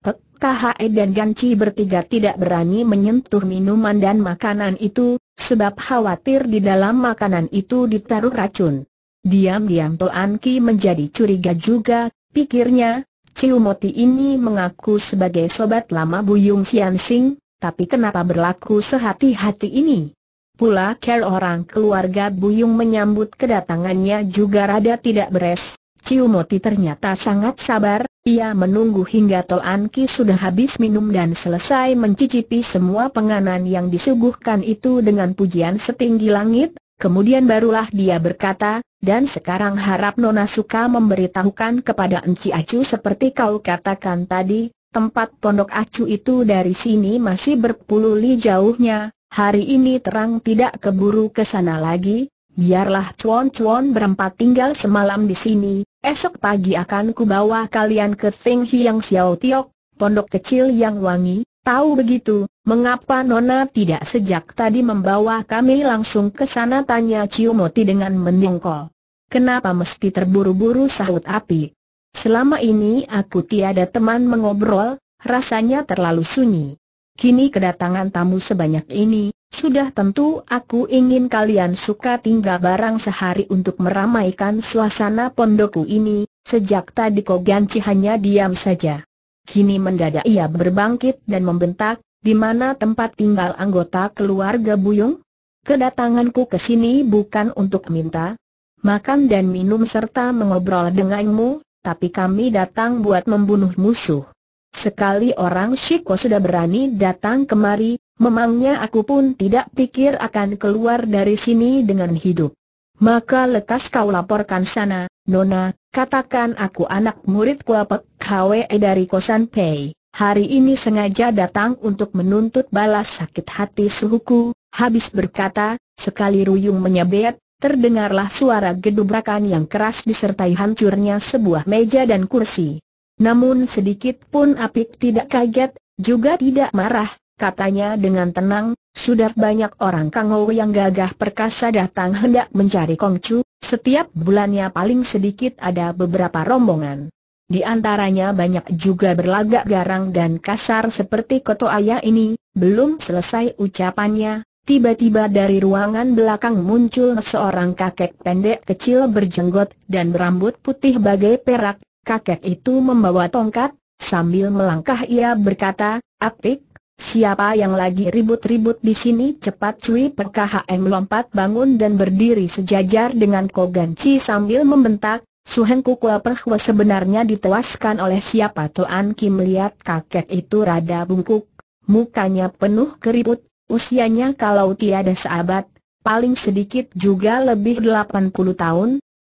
KHE dan Ganci bertiga tidak berani menyentuh minuman dan makanan itu, sebab khawatir di dalam makanan itu ditaruh racun. Diam-diam Toan Ki menjadi curiga juga, pikirnya, Ciumoti ini mengaku sebagai sobat lama Buyung Sian Sing, tapi kenapa berlaku sehati-hati ini? Pula care orang keluarga Buyung menyambut kedatangannya juga rada tidak beres. Ciumoti ternyata sangat sabar, ia menunggu hingga Toan Ki sudah habis minum dan selesai mencicipi semua penganan yang disuguhkan itu dengan pujian setinggi langit, kemudian barulah dia berkata, dan sekarang harap Nona suka memberitahukan kepada Enci Acu seperti kau katakan tadi, tempat pondok Acu itu dari sini masih berpuluh li jauhnya, hari ini terang tidak keburu ke sana lagi, biarlah cuan-cuan berempat tinggal semalam di sini, esok pagi akan kubawa kalian ke Feng Hiang Xiao Tiok, pondok kecil yang wangi, tahu begitu, mengapa Nona tidak sejak tadi membawa kami langsung ke sana tanya Ciu Moti dengan menengkol. Kenapa mesti terburu-buru sahut api? Selama ini aku tiada teman mengobrol, rasanya terlalu sunyi. Kini kedatangan tamu sebanyak ini, sudah tentu aku ingin kalian suka tinggal barang sehari untuk meramaikan suasana pondokku ini, sejak tadi kau Koganci hanya diam saja. Kini mendadak ia berbangkit dan membentak, di mana tempat tinggal anggota keluarga Buyung? Kedatanganku ke sini bukan untuk minta makan dan minum serta mengobrol denganmu, tapi kami datang buat membunuh musuh. Sekali orang Shiko sudah berani datang kemari, memangnya aku pun tidak pikir akan keluar dari sini dengan hidup. Maka lekas kau laporkan sana, Nona, katakan aku anak murid Kuapek Kwe dari Kosan Pei. Hari ini sengaja datang untuk menuntut balas sakit hati suhuku, habis berkata, sekali Ruyung menyebet, terdengarlah suara gedubrakan yang keras disertai hancurnya sebuah meja dan kursi. Namun sedikit pun Apik tidak kaget, juga tidak marah, katanya dengan tenang, sudah banyak orang Kang Kangou yang gagah perkasa datang hendak mencari Kongcu, setiap bulannya paling sedikit ada beberapa rombongan. Di antaranya banyak juga berlagak garang dan kasar seperti Koto Ayah ini, belum selesai ucapannya, tiba-tiba dari ruangan belakang muncul seorang kakek pendek kecil berjenggot dan berambut putih bagai perak, kakek itu membawa tongkat, sambil melangkah ia berkata, Apik, siapa yang lagi ribut-ribut di sini cepat Cui PKHM lompat bangun dan berdiri sejajar dengan Kogan Chi sambil membentak, Suhen Kukua Perhwa sebenarnya ditewaskan oleh siapa Tuan Kim lihat kakek itu rada bungkuk, mukanya penuh keriput, usianya kalau tiada seabad, paling sedikit juga lebih 80 tahun,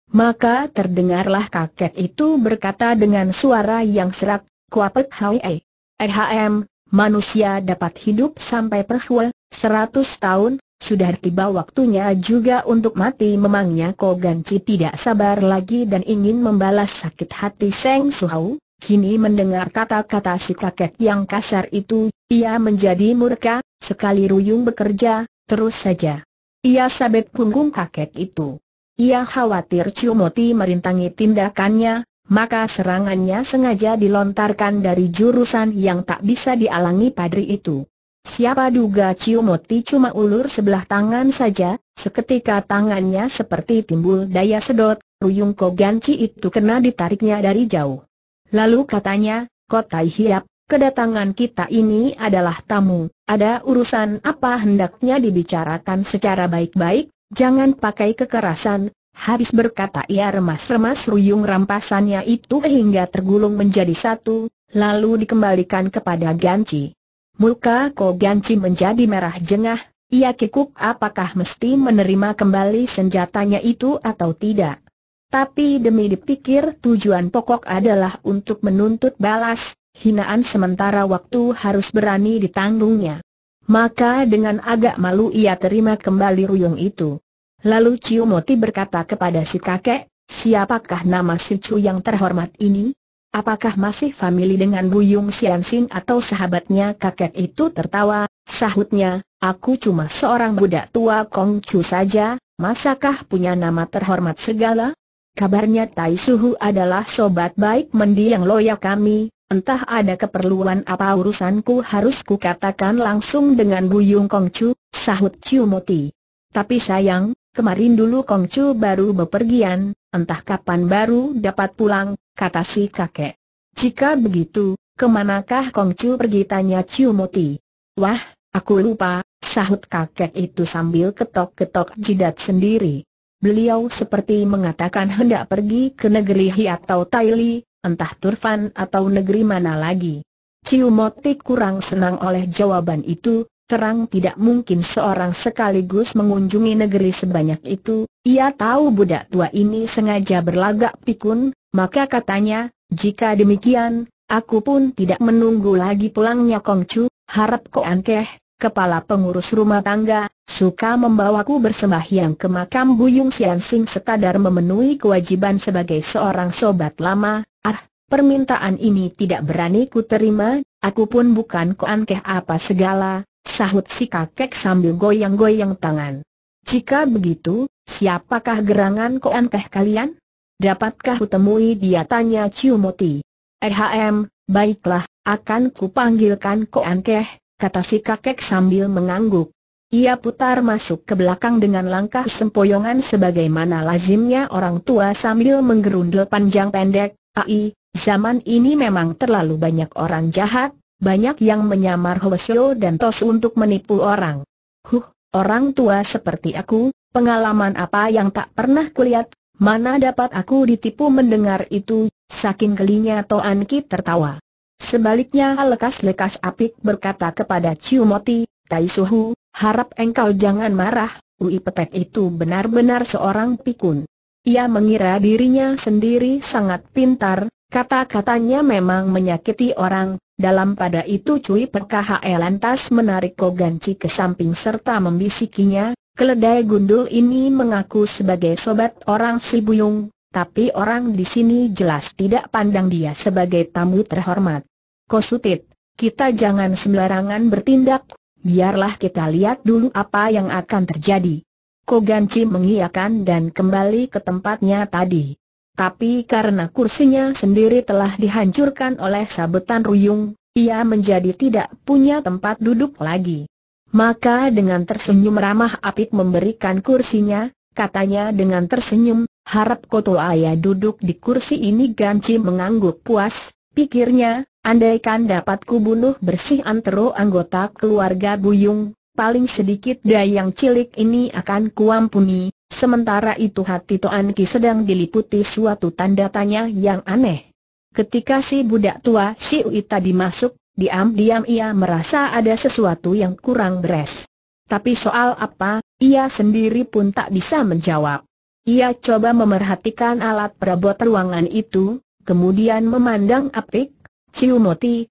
maka terdengarlah kakek itu berkata dengan suara yang serak, Kuapet Hwe. Ehm, manusia dapat hidup sampai perhua, seratus tahun, sudah tiba waktunya juga untuk mati memangnya ganci tidak sabar lagi dan ingin membalas sakit hati Seng Suhau. Kini mendengar kata-kata si kakek yang kasar itu, ia menjadi murka, sekali Ruyung bekerja, terus saja. Ia sabit punggung kakek itu. Ia khawatir Cumoti merintangi tindakannya, maka serangannya sengaja dilontarkan dari jurusan yang tak bisa dialangi padri itu. Siapa duga Ciumoti cuma ulur sebelah tangan saja, seketika tangannya seperti timbul daya sedot, Ruyung Koganci itu kena ditariknya dari jauh. Lalu katanya, Kotai Hiap, kedatangan kita ini adalah tamu, ada urusan apa hendaknya dibicarakan secara baik-baik, Jangan pakai kekerasan, habis berkata ia remas-remas ruyung rampasannya itu hingga tergulung menjadi satu, lalu dikembalikan kepada Ganci. Muka Ko Ganci menjadi merah jengah, ia kikuk apakah mesti menerima kembali senjatanya itu atau tidak. Tapi demi dipikir tujuan pokok adalah untuk menuntut balas, hinaan sementara waktu harus berani ditanggungnya. Maka dengan agak malu ia terima kembali ruyung itu. Lalu Ciu Moti berkata kepada si kakek, siapakah nama si Ciu yang terhormat ini? Apakah masih famili dengan Buyung Siansin atau sahabatnya kakek itu tertawa, sahutnya, aku cuma seorang budak tua Kong Chu saja, masakah punya nama terhormat segala? Kabarnya Tai Suhu adalah sobat baik mendiang loya kami, Entah ada keperluan apa urusanku harus kukatakan langsung dengan Bu Buyung Kongcu, sahut Ciumoti. Moti. Tapi sayang, kemarin dulu Kongcu baru bepergian, entah kapan baru dapat pulang, kata si kakek. Jika begitu, kemanakah Kongcu pergi tanya Ciumoti? Moti? Wah, aku lupa, sahut kakek itu sambil ketok-ketok jidat sendiri. Beliau seperti mengatakan hendak pergi ke negeri Hi Hiatau Li, entah Turfan atau negeri mana lagi. Ciu Motik kurang senang oleh jawaban itu, terang tidak mungkin seorang sekaligus mengunjungi negeri sebanyak itu, ia tahu budak tua ini sengaja berlagak pikun, maka katanya, jika demikian, aku pun tidak menunggu lagi pulangnya Kongcu, harap kok angkeh, kepala pengurus rumah tangga, suka membawaku bersembahyang ke makam Buyung Siansing sekadar memenuhi kewajiban sebagai seorang sobat lama, Ah, permintaan ini tidak berani ku terima, aku pun bukan koankeh apa segala, sahut si kakek sambil goyang-goyang tangan. Jika begitu, siapakah gerangan koankeh kalian? Dapatkah kutemui dia tanya Ciumoti. Ehm, baiklah, akan kupanggilkan koankeh, kata si kakek sambil mengangguk. Ia putar masuk ke belakang dengan langkah sempoyongan sebagaimana lazimnya orang tua sambil menggerundel panjang pendek, Ai, zaman ini memang terlalu banyak orang jahat, banyak yang menyamar hoesio dan Tos untuk menipu orang. Huh, orang tua seperti aku, pengalaman apa yang tak pernah kulihat, mana dapat aku ditipu mendengar itu, saking gelinya Toan Ki tertawa. Sebaliknya lekas-lekas apik berkata kepada Ciu Moti, Tai Suhu, harap engkau jangan marah, Ui Petek itu benar-benar seorang pikun. Ia mengira dirinya sendiri sangat pintar, kata-katanya memang menyakiti orang, dalam pada itu Cui Pek Elantas menarik Koganci ke samping serta membisikinya, keledai gundul ini mengaku sebagai sobat orang Sibuyung, tapi orang di sini jelas tidak pandang dia sebagai tamu terhormat. Kosutit, kita jangan sembarangan bertindak, biarlah kita lihat dulu apa yang akan terjadi. Koganci mengiyakan dan kembali ke tempatnya tadi. Tapi karena kursinya sendiri telah dihancurkan oleh sabetan ruyung, ia menjadi tidak punya tempat duduk lagi. Maka dengan tersenyum ramah Apik memberikan kursinya, katanya dengan tersenyum, harap Koto Ayah duduk di kursi ini Ganci mengangguk puas, pikirnya, andaikan dapat kubunuh bersih antero anggota keluarga Buyung, paling sedikit dayang cilik ini akan kuampuni, sementara itu hati Toan Ki sedang diliputi suatu tanda tanya yang aneh. Ketika si budak tua si Ui tadi masuk, diam-diam ia merasa ada sesuatu yang kurang beres. Tapi soal apa, ia sendiri pun tak bisa menjawab. Ia coba memerhatikan alat perabot ruangan itu, kemudian memandang apik, ciumoti,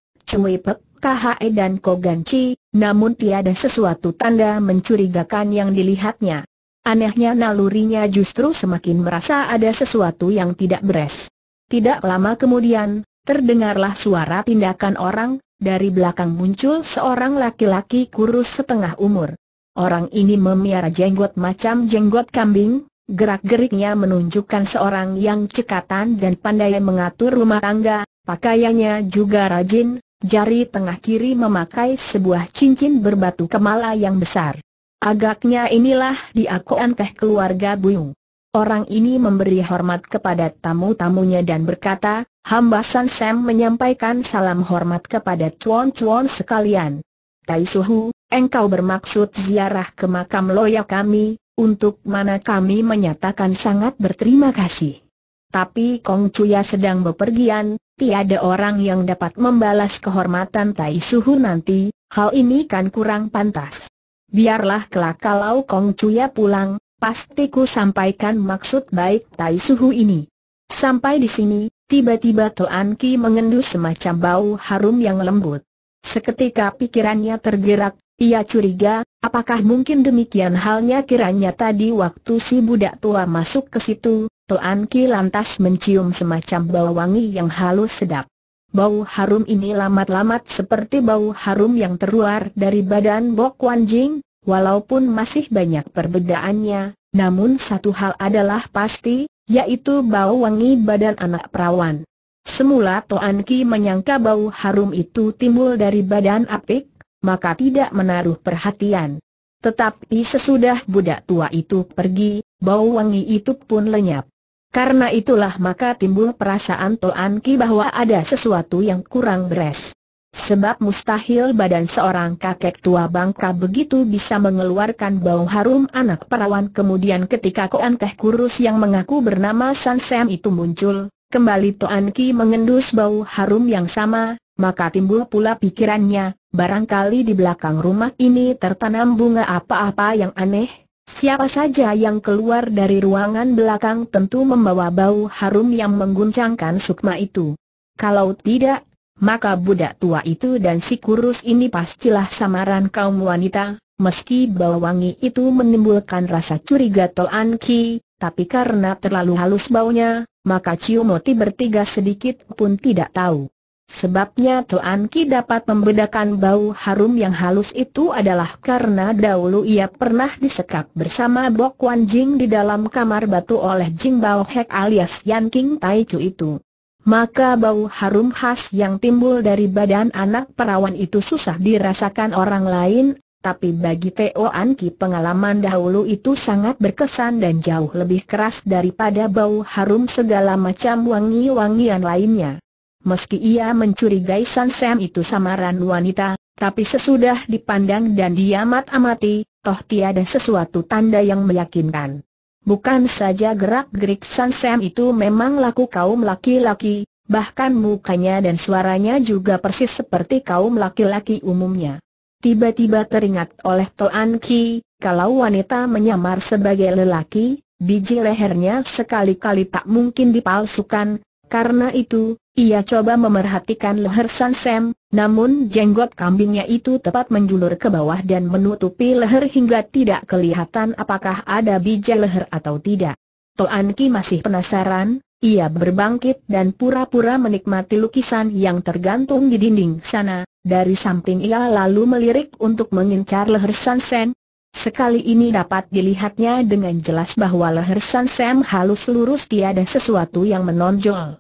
pek, KHE dan Koganchi, namun tiada sesuatu tanda mencurigakan yang dilihatnya. Anehnya nalurinya justru semakin merasa ada sesuatu yang tidak beres. Tidak lama kemudian, terdengarlah suara tindakan orang, dari belakang muncul seorang laki-laki kurus setengah umur. Orang ini memiara jenggot macam jenggot kambing, gerak-geriknya menunjukkan seorang yang cekatan dan pandai mengatur rumah tangga, pakaiannya juga rajin, Jari tengah kiri memakai sebuah cincin berbatu kemala yang besar. Agaknya inilah diakuan ke teh keluarga Buyung. Orang ini memberi hormat kepada tamu-tamunya dan berkata, hamba San Sam menyampaikan salam hormat kepada cuan-cuan sekalian. Tai Suhu, engkau bermaksud ziarah ke makam loya kami, untuk mana kami menyatakan sangat berterima kasih. Tapi Kong Chuya sedang bepergian, tiada orang yang dapat membalas kehormatan Tai Suhu nanti, hal ini kan kurang pantas. Biarlah kelak kalau Kong Chuya pulang, pasti ku sampaikan maksud baik Tai Suhu ini. Sampai di sini, tiba-tiba Toan Ki mengendus semacam bau harum yang lembut. Seketika pikirannya tergerak, ia curiga, apakah mungkin demikian halnya kiranya tadi waktu si budak tua masuk ke situ, Tuan Ki lantas mencium semacam bau wangi yang halus sedap. Bau harum ini lamat-lamat seperti bau harum yang terluar dari badan Bok Wan Jing, walaupun masih banyak perbedaannya, namun satu hal adalah pasti, yaitu bau wangi badan anak perawan. Semula Toan Ki menyangka bau harum itu timbul dari badan apik, maka tidak menaruh perhatian. Tetapi sesudah budak tua itu pergi, bau wangi itu pun lenyap. Karena itulah maka timbul perasaan Toan Ki bahwa ada sesuatu yang kurang beres. Sebab mustahil badan seorang kakek tua bangka begitu bisa mengeluarkan bau harum anak perawan kemudian ketika Koan Teh Kurus yang mengaku bernama San Sam itu muncul, kembali Toan Ki mengendus bau harum yang sama, maka timbul pula pikirannya, barangkali di belakang rumah ini tertanam bunga apa-apa yang aneh, Siapa saja yang keluar dari ruangan belakang tentu membawa bau harum yang mengguncangkan sukma itu. Kalau tidak, maka budak tua itu dan si kurus ini pastilah samaran kaum wanita, meski bau wangi itu menimbulkan rasa curiga Toan Ki, tapi karena terlalu halus baunya, maka Ciumoti bertiga sedikit pun tidak tahu. Sebabnya Tuan Ki dapat membedakan bau harum yang halus itu adalah karena dahulu ia pernah disekap bersama Bok Wan Jing di dalam kamar batu oleh Jing Bao Hek alias Yan King Tai Chu itu. Maka bau harum khas yang timbul dari badan anak perawan itu susah dirasakan orang lain, tapi bagi Toan Ki pengalaman dahulu itu sangat berkesan dan jauh lebih keras daripada bau harum segala macam wangi-wangian lainnya. Meski ia mencurigai San Sam itu samaran wanita, tapi sesudah dipandang dan diamat-amati, toh tiada sesuatu tanda yang meyakinkan. Bukan saja gerak-gerik San Sam itu memang laku kaum laki-laki, bahkan mukanya dan suaranya juga persis seperti kaum laki-laki umumnya. Tiba-tiba teringat oleh Toan Ki, kalau wanita menyamar sebagai lelaki, biji lehernya sekali-kali tak mungkin dipalsukan, karena itu, ia coba memerhatikan leher San Sam, namun jenggot kambingnya itu tepat menjulur ke bawah dan menutupi leher hingga tidak kelihatan apakah ada biji leher atau tidak. Toan Ki masih penasaran, ia berbangkit dan pura-pura menikmati lukisan yang tergantung di dinding sana, dari samping ia lalu melirik untuk mengincar leher San Sam. Sekali ini dapat dilihatnya dengan jelas bahwa leher San Sam halus lurus tiada sesuatu yang menonjol.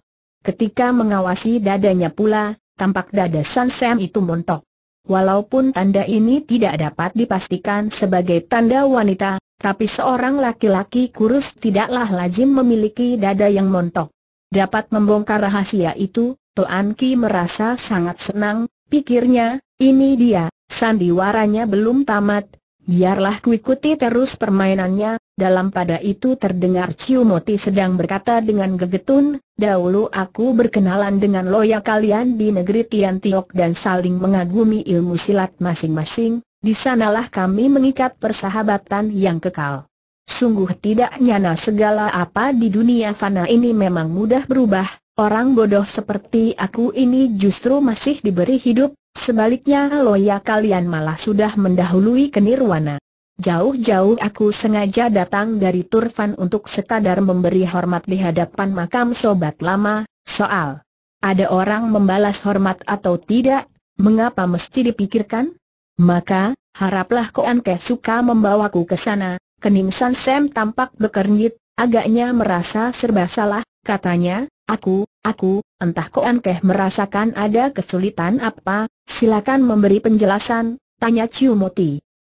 Ketika mengawasi dadanya pula, tampak dada San Sam itu montok. Walaupun tanda ini tidak dapat dipastikan sebagai tanda wanita, tapi seorang laki-laki kurus tidaklah lazim memiliki dada yang montok. Dapat membongkar rahasia itu, Tuan Ki merasa sangat senang, pikirnya, ini dia, sandiwaranya belum tamat, biarlah kuikuti terus permainannya, dalam pada itu terdengar Ciumoti sedang berkata dengan gegetun, dahulu aku berkenalan dengan loya kalian di negeri Tian Tiok dan saling mengagumi ilmu silat masing-masing, di sanalah kami mengikat persahabatan yang kekal. Sungguh tidak nyana segala apa di dunia fana ini memang mudah berubah, orang bodoh seperti aku ini justru masih diberi hidup, Sebaliknya loya kalian malah sudah mendahului kenirwana. Jauh-jauh aku sengaja datang dari Turfan untuk sekadar memberi hormat di hadapan makam sobat lama, soal ada orang membalas hormat atau tidak, mengapa mesti dipikirkan? Maka, haraplah Koan Ke suka membawaku ke sana, Keningsan Sam tampak bekernyit, agaknya merasa serba salah, katanya, Aku, aku, entah kok Ankeh merasakan ada kesulitan apa, silakan memberi penjelasan, tanya Ciu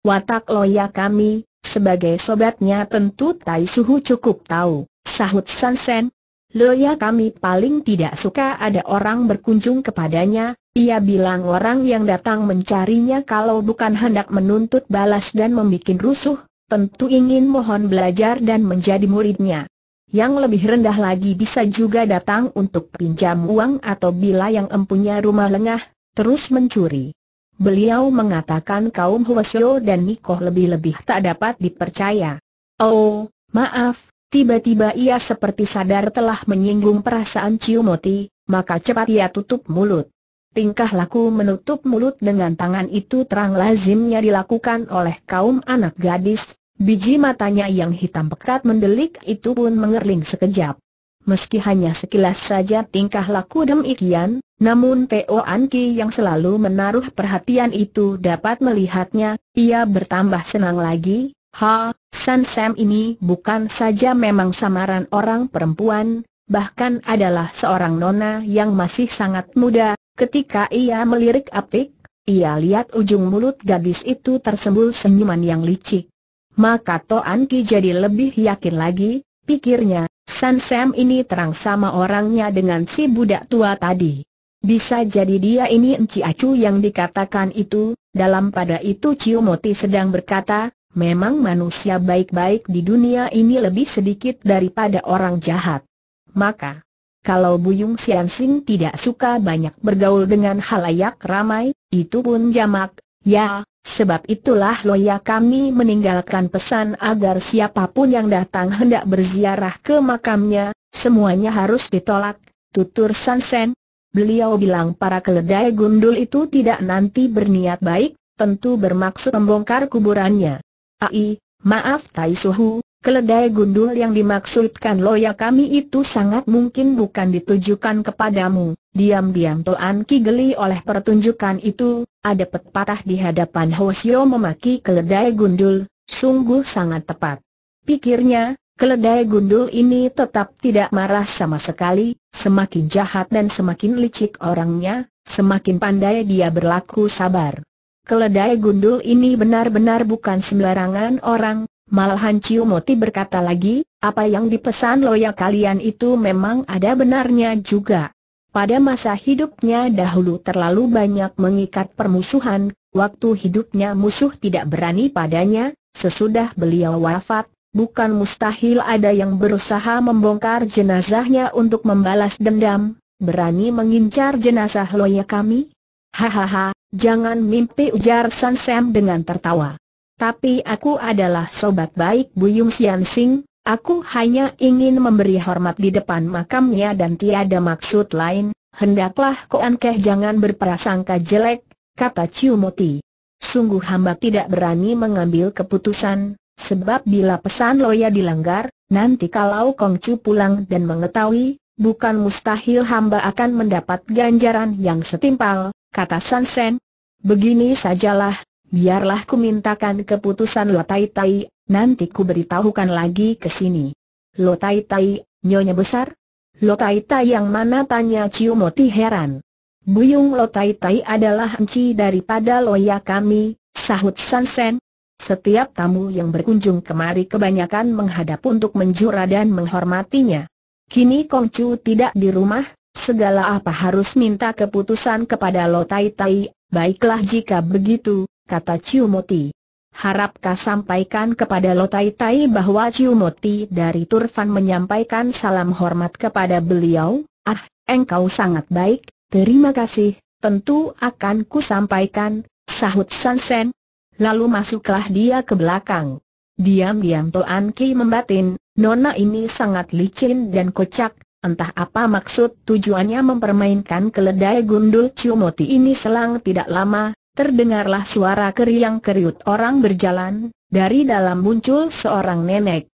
Watak loya kami, sebagai sobatnya tentu Tai Suhu cukup tahu, sahut Sansen. Loya kami paling tidak suka ada orang berkunjung kepadanya, ia bilang orang yang datang mencarinya kalau bukan hendak menuntut balas dan membuat rusuh, tentu ingin mohon belajar dan menjadi muridnya yang lebih rendah lagi bisa juga datang untuk pinjam uang atau bila yang empunya rumah lengah, terus mencuri. Beliau mengatakan kaum Huasyo dan Nikoh lebih-lebih tak dapat dipercaya. Oh, maaf, tiba-tiba ia seperti sadar telah menyinggung perasaan Ciumoti, maka cepat ia tutup mulut. Tingkah laku menutup mulut dengan tangan itu terang lazimnya dilakukan oleh kaum anak gadis, Biji matanya yang hitam pekat mendelik itu pun mengerling sekejap. Meski hanya sekilas saja tingkah laku demikian, namun Po Anki yang selalu menaruh perhatian itu dapat melihatnya, ia bertambah senang lagi, Ha, San Sam ini bukan saja memang samaran orang perempuan, bahkan adalah seorang nona yang masih sangat muda, ketika ia melirik apik, ia lihat ujung mulut gadis itu tersembul senyuman yang licik maka Toan Ki jadi lebih yakin lagi, pikirnya, San Sam ini terang sama orangnya dengan si budak tua tadi. Bisa jadi dia ini Enci Acu yang dikatakan itu, dalam pada itu Ciu Moti sedang berkata, memang manusia baik-baik di dunia ini lebih sedikit daripada orang jahat. Maka, kalau Buyung Sian Sing tidak suka banyak bergaul dengan halayak ramai, itu pun jamak, Ya, sebab itulah loya kami meninggalkan pesan agar siapapun yang datang hendak berziarah ke makamnya, semuanya harus ditolak, tutur Sansen. Beliau bilang para keledai gundul itu tidak nanti berniat baik, tentu bermaksud membongkar kuburannya. Ai, maaf Tai Suhu, Keledai gundul yang dimaksudkan loya kami itu sangat mungkin bukan ditujukan kepadamu. Diam-diam Toan Ki geli oleh pertunjukan itu, ada pepatah di hadapan Hosio memaki keledai gundul, sungguh sangat tepat. Pikirnya, keledai gundul ini tetap tidak marah sama sekali, semakin jahat dan semakin licik orangnya, semakin pandai dia berlaku sabar. Keledai gundul ini benar-benar bukan sembarangan orang, malahan Ciumoti berkata lagi, apa yang dipesan loya kalian itu memang ada benarnya juga. Pada masa hidupnya dahulu terlalu banyak mengikat permusuhan, waktu hidupnya musuh tidak berani padanya, sesudah beliau wafat, bukan mustahil ada yang berusaha membongkar jenazahnya untuk membalas dendam, berani mengincar jenazah loya kami? Hahaha, jangan mimpi ujar San Sam dengan tertawa. Tapi aku adalah sobat baik Buyung Sian Sing, Aku hanya ingin memberi hormat di depan makamnya dan tiada maksud lain, hendaklah kau ankeh jangan berprasangka jelek, kata Ciumoti. Sungguh hamba tidak berani mengambil keputusan, sebab bila pesan Loya dilanggar, nanti kalau Kong Chu pulang dan mengetahui, bukan mustahil hamba akan mendapat ganjaran yang setimpal, kata Sansen. Begini sajalah, biarlah ku mintakan keputusan Lotai Tai Nanti ku beritahukan lagi ke sini. Lo Tai Tai, nyonya besar? Lo Tai Tai yang mana tanya Ciu Moti heran. Buyung Lo Tai Tai adalah enci daripada loya kami, sahut Sansen. Setiap tamu yang berkunjung kemari kebanyakan menghadap untuk menjura dan menghormatinya. Kini Kong Chu tidak di rumah, segala apa harus minta keputusan kepada Lo Tai Tai, baiklah jika begitu, kata Ciu Moti. Harapkah sampaikan kepada Lotai Tai bahwa Ciumoti dari Turfan menyampaikan salam hormat kepada beliau, ah, engkau sangat baik, terima kasih, tentu akan ku sampaikan, sahut Sansen. Lalu masuklah dia ke belakang. Diam-diam Toan Ki membatin, nona ini sangat licin dan kocak, entah apa maksud tujuannya mempermainkan keledai gundul Ciumoti ini selang tidak lama, Terdengarlah suara keriang keriut orang berjalan, dari dalam muncul seorang nenek.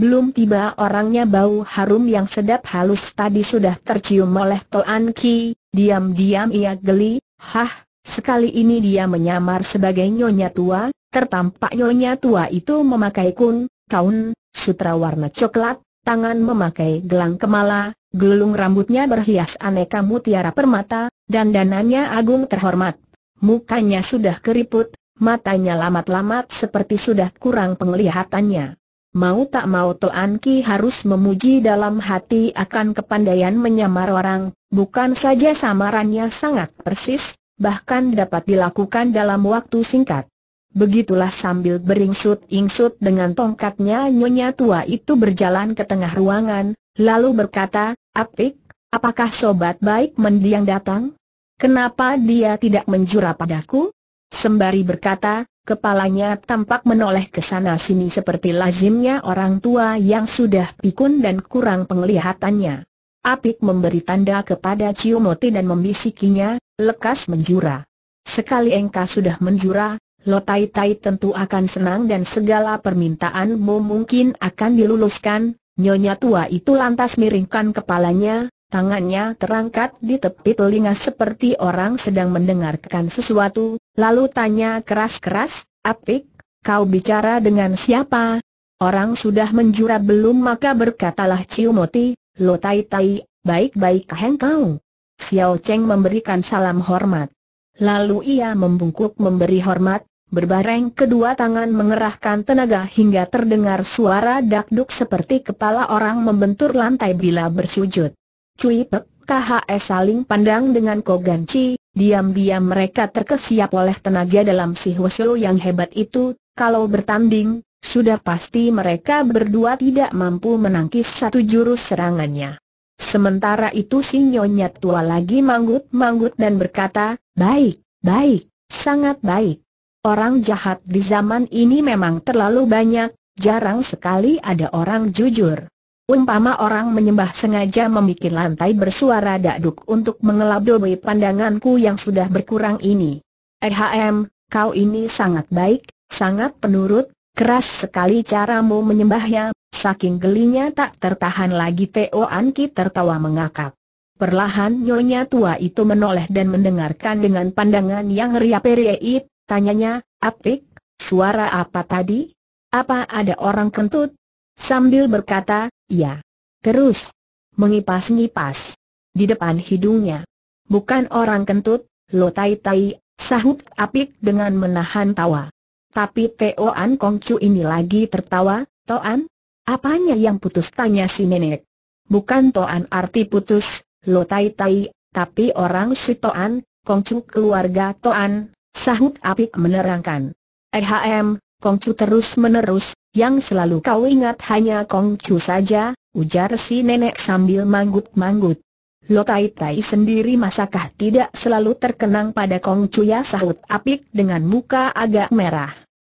Belum tiba orangnya bau harum yang sedap halus tadi sudah tercium oleh Toan Ki, diam-diam ia geli, hah, sekali ini dia menyamar sebagai nyonya tua, tertampak nyonya tua itu memakai kun, kaun, sutra warna coklat, tangan memakai gelang kemala, gelung rambutnya berhias aneka mutiara permata, dan dananya agung terhormat mukanya sudah keriput, matanya lamat-lamat seperti sudah kurang penglihatannya. Mau tak mau Toan Ki harus memuji dalam hati akan kepandaian menyamar orang, bukan saja samarannya sangat persis, bahkan dapat dilakukan dalam waktu singkat. Begitulah sambil beringsut-ingsut dengan tongkatnya nyonya tua itu berjalan ke tengah ruangan, lalu berkata, Apik, apakah sobat baik mendiang datang? Kenapa dia tidak menjura padaku? Sembari berkata, kepalanya tampak menoleh ke sana sini seperti lazimnya orang tua yang sudah pikun dan kurang penglihatannya. Apik memberi tanda kepada Ciumoti dan membisikinya, lekas menjura. Sekali engkau sudah menjura, Lotai Tai tentu akan senang dan segala permintaanmu mungkin akan diluluskan. Nyonya tua itu lantas miringkan kepalanya, Tangannya terangkat di tepi telinga seperti orang sedang mendengarkan sesuatu, lalu tanya keras-keras, Apik, kau bicara dengan siapa? Orang sudah menjura belum maka berkatalah Ciumoti, Lo Tai Tai, baik-baik kaheng kau. Xiao Cheng memberikan salam hormat. Lalu ia membungkuk memberi hormat, berbareng kedua tangan mengerahkan tenaga hingga terdengar suara dakduk seperti kepala orang membentur lantai bila bersujud. Cui Pek, KHS e saling pandang dengan Kogan Chi, diam-diam mereka terkesiap oleh tenaga dalam si Hwasyo yang hebat itu, kalau bertanding, sudah pasti mereka berdua tidak mampu menangkis satu jurus serangannya. Sementara itu si Nyonya tua lagi manggut-manggut dan berkata, baik, baik, sangat baik. Orang jahat di zaman ini memang terlalu banyak, jarang sekali ada orang jujur. Umpama orang menyembah sengaja membuat lantai bersuara dakduk untuk mengelabui pandanganku yang sudah berkurang ini. Ehm, kau ini sangat baik, sangat penurut, keras sekali caramu menyembahnya, saking gelinya tak tertahan lagi Teo Anki tertawa mengakak. Perlahan nyonya tua itu menoleh dan mendengarkan dengan pandangan yang riap-riap, tanyanya, Apik, suara apa tadi? Apa ada orang kentut? Sambil berkata, ya. Terus. Mengipas-ngipas. Di depan hidungnya. Bukan orang kentut, lo tai tai, sahut apik dengan menahan tawa. Tapi Toan Kongcu ini lagi tertawa, Toan? Apanya yang putus tanya si nenek? Bukan Toan arti putus, lo tai tai, tapi orang si Toan, Kongcu keluarga Toan, sahut apik menerangkan. "Eh, Ehm, Kongcu terus menerus, yang selalu kau ingat hanya Kong Chu saja, ujar si nenek sambil manggut-manggut. Lo Tai Tai sendiri masakah tidak selalu terkenang pada Kong Chu ya sahut apik dengan muka agak merah.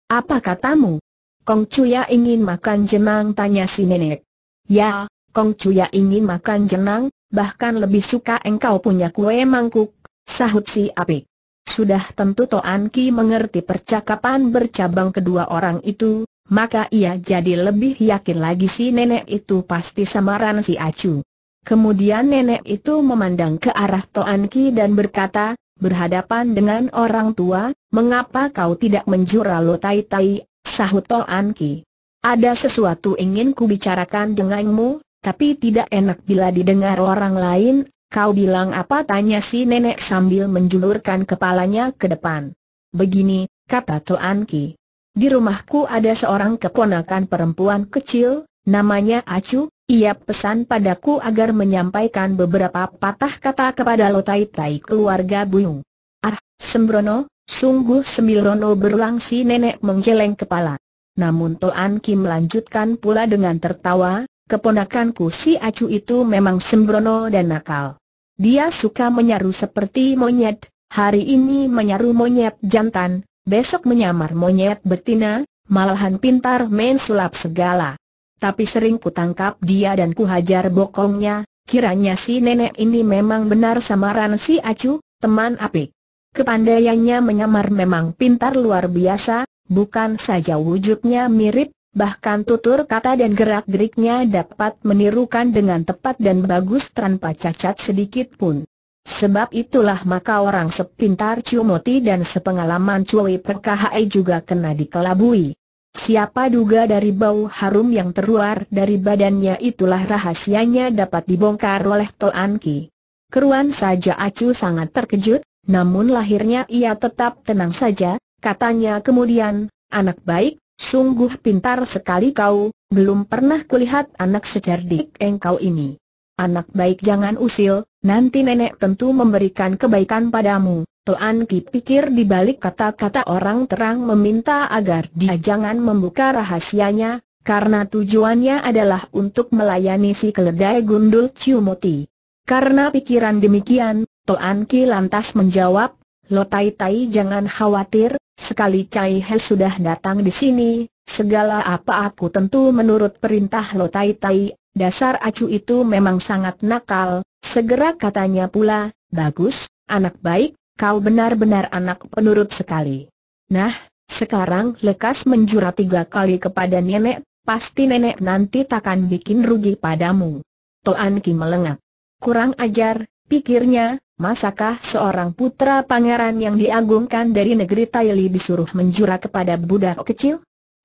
Apa katamu? Kong Chu ya ingin makan jenang tanya si nenek. Ya, Kong Chu ya ingin makan jenang, bahkan lebih suka engkau punya kue mangkuk, sahut si apik. Sudah tentu Toan Ki mengerti percakapan bercabang kedua orang itu, maka ia jadi lebih yakin lagi si nenek itu pasti samaran si Acu. Kemudian nenek itu memandang ke arah Toan Ki dan berkata, berhadapan dengan orang tua, mengapa kau tidak lo tai-tai, sahut Toan Ki. Ada sesuatu ingin ku bicarakan denganmu, tapi tidak enak bila didengar orang lain, kau bilang apa tanya si nenek sambil menjulurkan kepalanya ke depan. Begini, kata Toan Ki. Di rumahku ada seorang keponakan perempuan kecil, namanya Acu, ia pesan padaku agar menyampaikan beberapa patah kata kepada Lotai Tai keluarga Buyung. Ah, Sembrono, sungguh Sembrono berulang si nenek menggeleng kepala. Namun Toan Kim lanjutkan pula dengan tertawa, keponakanku si Acu itu memang Sembrono dan nakal. Dia suka menyaru seperti monyet, hari ini menyaru monyet jantan, besok menyamar monyet betina, malahan pintar main sulap segala. Tapi sering kutangkap dia dan kuhajar bokongnya, kiranya si nenek ini memang benar samaran si Acu, teman apik. Kepandaiannya menyamar memang pintar luar biasa, bukan saja wujudnya mirip, bahkan tutur kata dan gerak-geriknya dapat menirukan dengan tepat dan bagus tanpa cacat sedikit pun. Sebab itulah maka orang sepintar Ciumoti dan sepengalaman Cui Perkahai juga kena dikelabui. Siapa duga dari bau harum yang terluar dari badannya itulah rahasianya dapat dibongkar oleh Toan Ki. Keruan saja Acu sangat terkejut, namun lahirnya ia tetap tenang saja, katanya kemudian, anak baik, sungguh pintar sekali kau, belum pernah kulihat anak secerdik engkau ini. Anak baik jangan usil, nanti nenek tentu memberikan kebaikan padamu. Tuan Ki pikir di balik kata-kata orang terang meminta agar dia jangan membuka rahasianya, karena tujuannya adalah untuk melayani si keledai gundul Ciumoti. Karena pikiran demikian, Tuan Ki lantas menjawab, Lo Tai Tai jangan khawatir, sekali Cai He sudah datang di sini, segala apa aku tentu menurut perintah Lo Tai Tai, Dasar acu itu memang sangat nakal, segera katanya pula, bagus, anak baik, kau benar-benar anak penurut sekali. Nah, sekarang lekas menjura tiga kali kepada nenek, pasti nenek nanti takkan bikin rugi padamu. Toan Ki melengak. Kurang ajar, pikirnya, masakah seorang putra pangeran yang diagungkan dari negeri Taili disuruh menjura kepada budak kecil?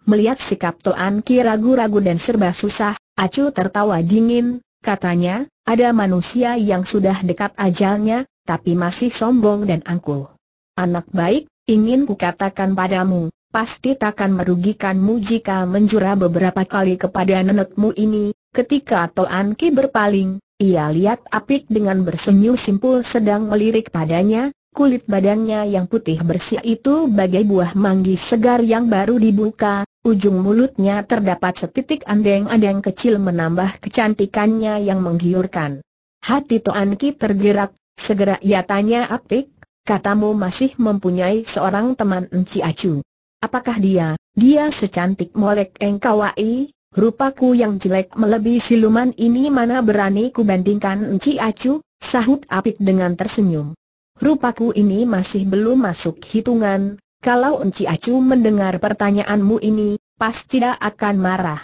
Melihat sikap Toan Ki ragu-ragu dan serba susah, Acu tertawa dingin, katanya, ada manusia yang sudah dekat ajalnya, tapi masih sombong dan angkuh. Anak baik, ingin kukatakan padamu, pasti takkan merugikanmu jika menjura beberapa kali kepada nenekmu ini. Ketika Toan Ki berpaling, ia lihat Apik dengan bersenyum simpul sedang melirik padanya, Kulit badannya yang putih bersih itu bagai buah manggis segar yang baru dibuka, ujung mulutnya terdapat setitik andeng-andeng kecil menambah kecantikannya yang menggiurkan. Hati Toan Ki tergerak, segera ia tanya Apik, katamu masih mempunyai seorang teman Enci Acu. Apakah dia, dia secantik molek engkau, engkawai, rupaku yang jelek melebihi siluman ini mana berani ku bandingkan Enci Acu, sahut Apik dengan tersenyum. Rupaku ini masih belum masuk hitungan, kalau Enci Acu mendengar pertanyaanmu ini, pasti tidak akan marah.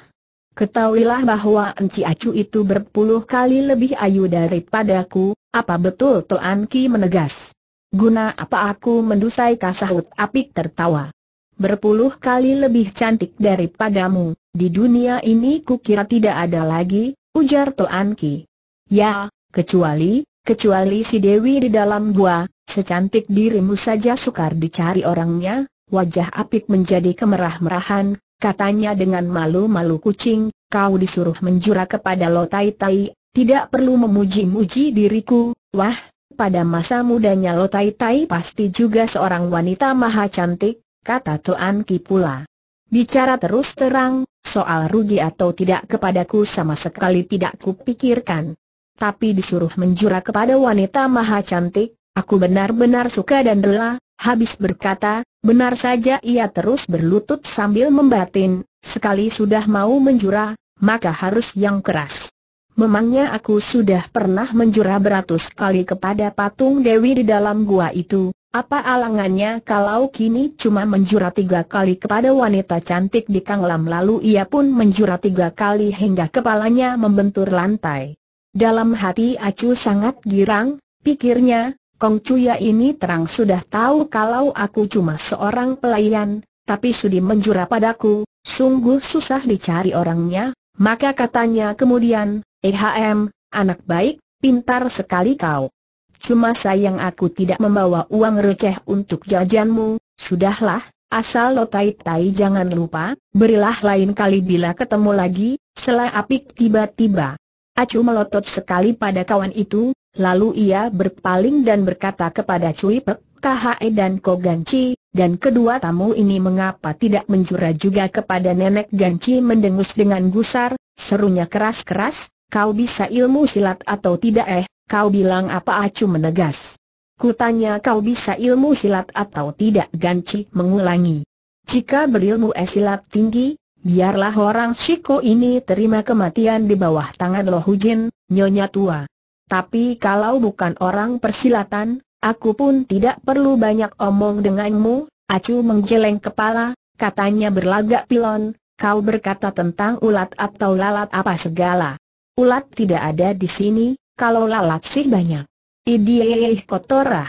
Ketahuilah bahwa Enci Acu itu berpuluh kali lebih ayu daripadaku, apa betul Tuan Ki menegas. Guna apa aku mendusai kasahut apik tertawa. Berpuluh kali lebih cantik daripadamu, di dunia ini kukira tidak ada lagi, ujar Tuan Ki. Ya, kecuali, Kecuali si Dewi di dalam gua, secantik dirimu saja sukar dicari orangnya, wajah apik menjadi kemerah-merahan, katanya dengan malu-malu kucing, kau disuruh menjura kepada Lo Tai Tai, tidak perlu memuji-muji diriku, wah, pada masa mudanya Lo Tai Tai pasti juga seorang wanita maha cantik, kata Tuan Ki pula. Bicara terus terang, soal rugi atau tidak kepadaku sama sekali tidak kupikirkan tapi disuruh menjura kepada wanita maha cantik, aku benar-benar suka dan rela, habis berkata, benar saja ia terus berlutut sambil membatin, sekali sudah mau menjura, maka harus yang keras. Memangnya aku sudah pernah menjura beratus kali kepada patung Dewi di dalam gua itu, apa alangannya kalau kini cuma menjura tiga kali kepada wanita cantik di Kanglam lalu ia pun menjura tiga kali hingga kepalanya membentur lantai. Dalam hati Acu sangat girang, pikirnya, Kong Cuya ini terang sudah tahu kalau aku cuma seorang pelayan, tapi sudi menjura padaku, sungguh susah dicari orangnya, maka katanya kemudian, EHM, anak baik, pintar sekali kau. Cuma sayang aku tidak membawa uang receh untuk jajanmu, sudahlah, Asal lo tai-tai jangan lupa, berilah lain kali bila ketemu lagi, sela apik tiba-tiba. Acu melotot sekali pada kawan itu, lalu ia berpaling dan berkata kepada Cui Pek, KHE dan Ko Ganci, dan kedua tamu ini mengapa tidak menjura juga kepada nenek Ganci mendengus dengan gusar, serunya keras-keras, kau bisa ilmu silat atau tidak eh, kau bilang apa acu menegas. Kutanya kau bisa ilmu silat atau tidak Ganci mengulangi. Jika berilmu esilat eh tinggi, Biarlah orang Shiko ini terima kematian di bawah tangan Lo Hujin, nyonya tua. Tapi kalau bukan orang persilatan, aku pun tidak perlu banyak omong denganmu, Acu menggeleng kepala, katanya berlagak pilon, kau berkata tentang ulat atau lalat apa segala. Ulat tidak ada di sini, kalau lalat sih banyak. Idih kotorah.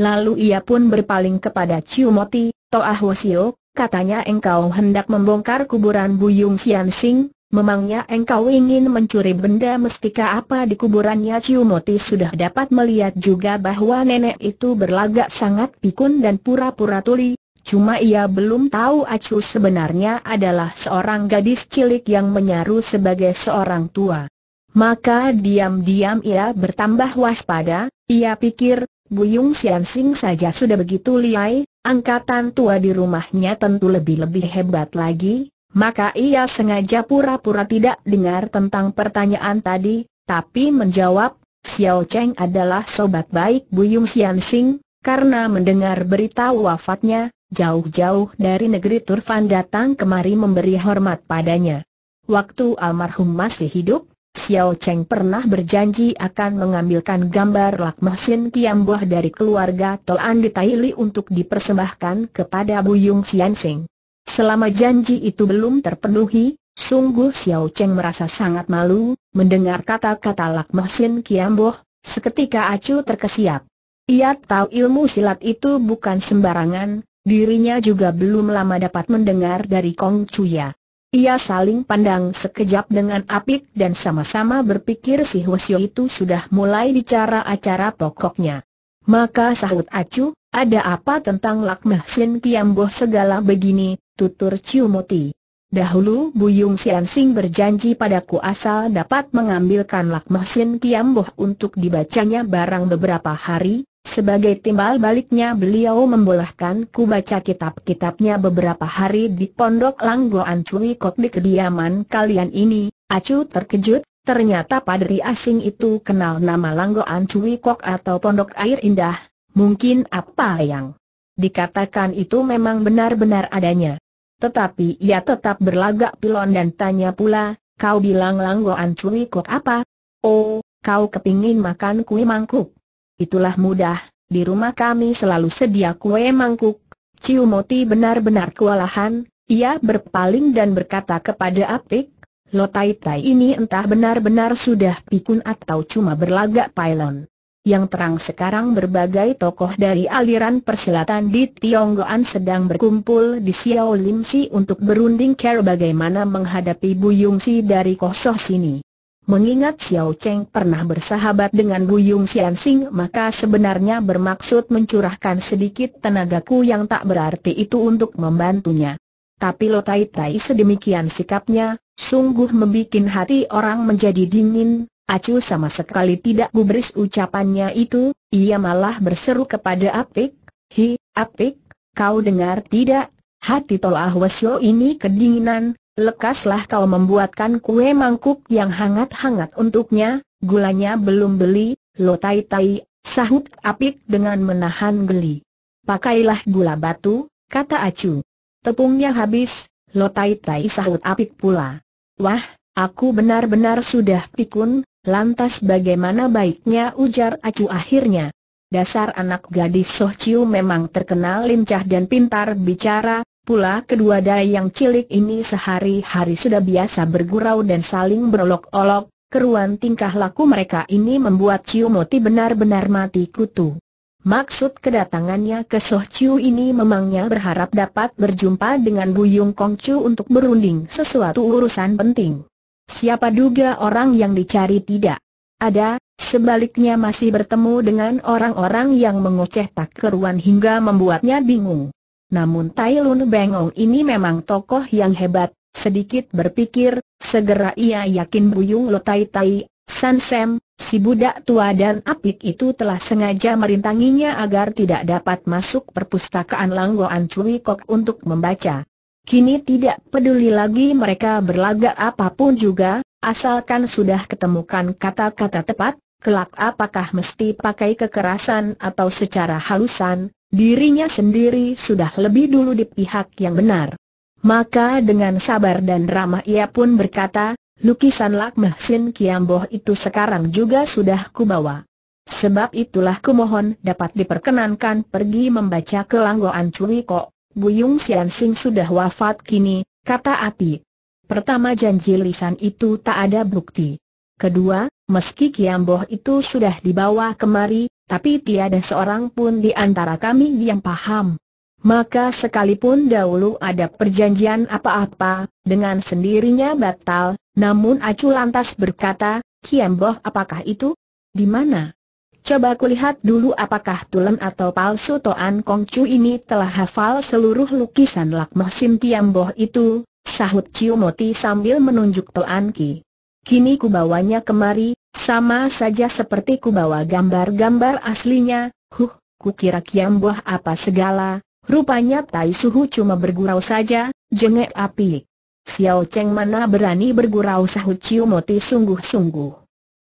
Lalu ia pun berpaling kepada Ciumoti, Toah Wosio, katanya engkau hendak membongkar kuburan Buyung Sian Sing, memangnya engkau ingin mencuri benda mestika apa di kuburannya Ciu Moti sudah dapat melihat juga bahwa nenek itu berlagak sangat pikun dan pura-pura tuli, Cuma ia belum tahu Acu sebenarnya adalah seorang gadis cilik yang menyaru sebagai seorang tua. Maka diam-diam ia bertambah waspada, ia pikir, Buyung Sian saja sudah begitu liai, angkatan tua di rumahnya tentu lebih-lebih hebat lagi, maka ia sengaja pura-pura tidak dengar tentang pertanyaan tadi, tapi menjawab, Xiao Cheng adalah sobat baik Buyung Sian karena mendengar berita wafatnya, jauh-jauh dari negeri Turfan datang kemari memberi hormat padanya. Waktu almarhum masih hidup, Xiao Cheng pernah berjanji akan mengambilkan gambar Lak Mahsin dari keluarga Toan di Li untuk dipersembahkan kepada Buyung Sian Sing. Selama janji itu belum terpenuhi, sungguh Xiao Cheng merasa sangat malu, mendengar kata-kata Lak Mahsin Kiamboh, seketika acuh terkesiap. Ia tahu ilmu silat itu bukan sembarangan, dirinya juga belum lama dapat mendengar dari Kong Chuya. Ia saling pandang sekejap dengan apik dan sama-sama berpikir si Hwasyo itu sudah mulai bicara acara pokoknya. Maka sahut acu, ada apa tentang lakmah Sin segala begini, tutur Ciumoti. Dahulu Buyung Sian Sing berjanji padaku asal dapat mengambilkan lakmah Sin untuk dibacanya barang beberapa hari, sebagai timbal baliknya beliau membolehkan ku baca kitab-kitabnya beberapa hari di pondok Langgoan Cui Kok di kediaman kalian ini, Acu terkejut, ternyata padri asing itu kenal nama Langgoan Cui Kok atau Pondok Air Indah, mungkin apa yang dikatakan itu memang benar-benar adanya. Tetapi ia tetap berlagak pilon dan tanya pula, kau bilang Langgoan Cui Kok apa? Oh, kau kepingin makan kue mangkuk. Itulah mudah, di rumah kami selalu sedia kue mangkuk. Ciumoti benar-benar kewalahan, ia berpaling dan berkata kepada Apik, "Lo Tai ini entah benar-benar sudah pikun atau cuma berlagak pylon. Yang terang sekarang berbagai tokoh dari aliran persilatan di Tionggoan sedang berkumpul di Xiao Lim Si untuk berunding care bagaimana menghadapi Bu Yung Si dari Kosoh sini. Mengingat Xiao Cheng pernah bersahabat dengan Guyung Sing maka sebenarnya bermaksud mencurahkan sedikit tenagaku yang tak berarti itu untuk membantunya. Tapi Lo Tai Tai sedemikian sikapnya, sungguh membuat hati orang menjadi dingin, Acu sama sekali tidak gubris ucapannya itu, ia malah berseru kepada Apik, Hi, Apik, kau dengar tidak? Hati Tolah Wesyo ini kedinginan, Lekaslah kau membuatkan kue mangkuk yang hangat-hangat untuknya, gulanya belum beli, lo tai tai, sahut apik dengan menahan geli. Pakailah gula batu, kata Acu. Tepungnya habis, lo tai tai sahut apik pula. Wah, aku benar-benar sudah pikun, lantas bagaimana baiknya ujar Acu akhirnya. Dasar anak gadis Soh Ciu memang terkenal lincah dan pintar bicara, Pula kedua dai yang cilik ini sehari-hari sudah biasa bergurau dan saling berolok-olok, keruan tingkah laku mereka ini membuat Ciu Moti benar-benar mati kutu. Maksud kedatangannya ke Soh Ciu ini memangnya berharap dapat berjumpa dengan Buyung Kong Ciu untuk berunding sesuatu urusan penting. Siapa duga orang yang dicari tidak ada, sebaliknya masih bertemu dengan orang-orang yang mengoceh tak keruan hingga membuatnya bingung. Namun Tai Lun Bengong ini memang tokoh yang hebat, sedikit berpikir, segera ia yakin Buyung Lo Tai Tai, San Sam, si budak tua dan apik itu telah sengaja merintanginya agar tidak dapat masuk perpustakaan Langgoan Cui Kok untuk membaca. Kini tidak peduli lagi mereka berlagak apapun juga, asalkan sudah ketemukan kata-kata tepat, kelak apakah mesti pakai kekerasan atau secara halusan, dirinya sendiri sudah lebih dulu di pihak yang benar. Maka dengan sabar dan ramah ia pun berkata, lukisan lak mahsin Kiamboh itu sekarang juga sudah kubawa. Sebab itulah kumohon dapat diperkenankan pergi membaca ke Langgoan Curiko, Buyung Sian Sing sudah wafat kini, kata api. Pertama janji lisan itu tak ada bukti. Kedua, meski Kiamboh itu sudah dibawa kemari, tapi tiada seorang pun di antara kami yang paham. Maka sekalipun dahulu ada perjanjian apa-apa, dengan sendirinya batal, namun Acu lantas berkata, Kiamboh apakah itu? Di mana? Coba kulihat dulu apakah tulen atau palsu Toan Kong Chu ini telah hafal seluruh lukisan lakmah Sim Tiamboh itu, sahut Ciumoti sambil menunjuk Toan Ki. Kini kubawanya kemari, sama saja seperti ku bawa gambar-gambar aslinya, huh, ku kira kiam buah apa segala, rupanya Tai Suhu cuma bergurau saja, jengek api. Xiao Cheng mana berani bergurau sahut Ciu Moti sungguh-sungguh.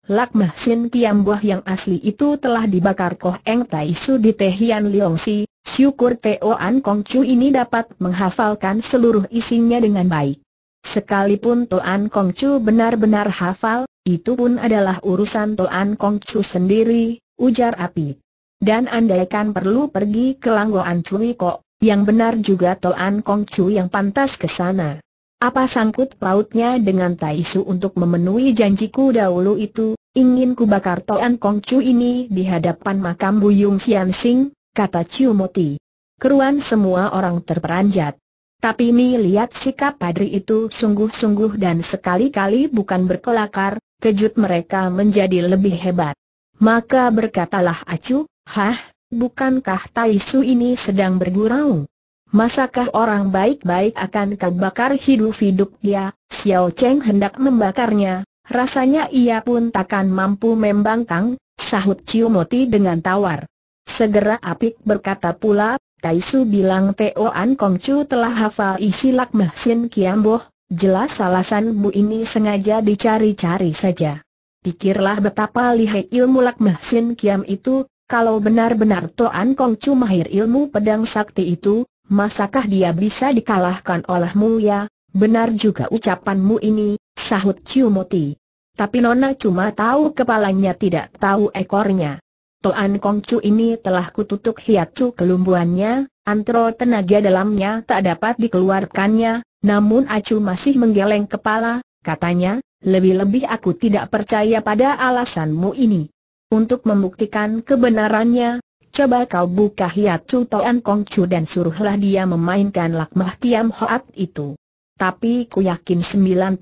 Lak Mahsin buah yang asli itu telah dibakar Koh Eng Tai Su di Tehian Si, syukur Teo An Kong Chu ini dapat menghafalkan seluruh isinya dengan baik. Sekalipun Toan Chu benar-benar hafal, itu pun adalah urusan Toan Chu sendiri, ujar api. Dan andaikan perlu pergi ke Langgoan Cui Kok, yang benar juga Toan Chu yang pantas ke sana. Apa sangkut pautnya dengan Tai Su untuk memenuhi janjiku dahulu itu, ingin kubakar Toan Chu ini di hadapan makam Buyung Sian Sing, kata Ciumoti. Keruan semua orang terperanjat. Tapi Mi lihat sikap padri itu sungguh-sungguh dan sekali-kali bukan berkelakar, kejut mereka menjadi lebih hebat. Maka berkatalah Acu, Hah, bukankah Tai Su ini sedang bergurau? Masakah orang baik-baik akan kau hidup-hidup dia? Xiao Cheng hendak membakarnya, rasanya ia pun takkan mampu membangkang, sahut Ciumoti dengan tawar. Segera Apik berkata pula, Tai Su bilang An Kong Chu telah hafal isi lak Mahsin Kiamboh, jelas alasanmu ini sengaja dicari-cari saja. Pikirlah betapa lihai ilmu lak mesin Kiam itu, kalau benar-benar An Kong Chu mahir ilmu pedang sakti itu, masakah dia bisa dikalahkan olehmu ya? Benar juga ucapanmu ini, sahut Moti. Tapi Nona cuma tahu kepalanya tidak tahu ekornya. Toan Kongcu ini telah kututup hiacu kelumbuannya, antro tenaga dalamnya tak dapat dikeluarkannya, namun Acu masih menggeleng kepala, katanya, lebih-lebih aku tidak percaya pada alasanmu ini. Untuk membuktikan kebenarannya, coba kau buka hiacu Toan Kongcu dan suruhlah dia memainkan lakmah Tiam Hoat itu. Tapi ku yakin 99%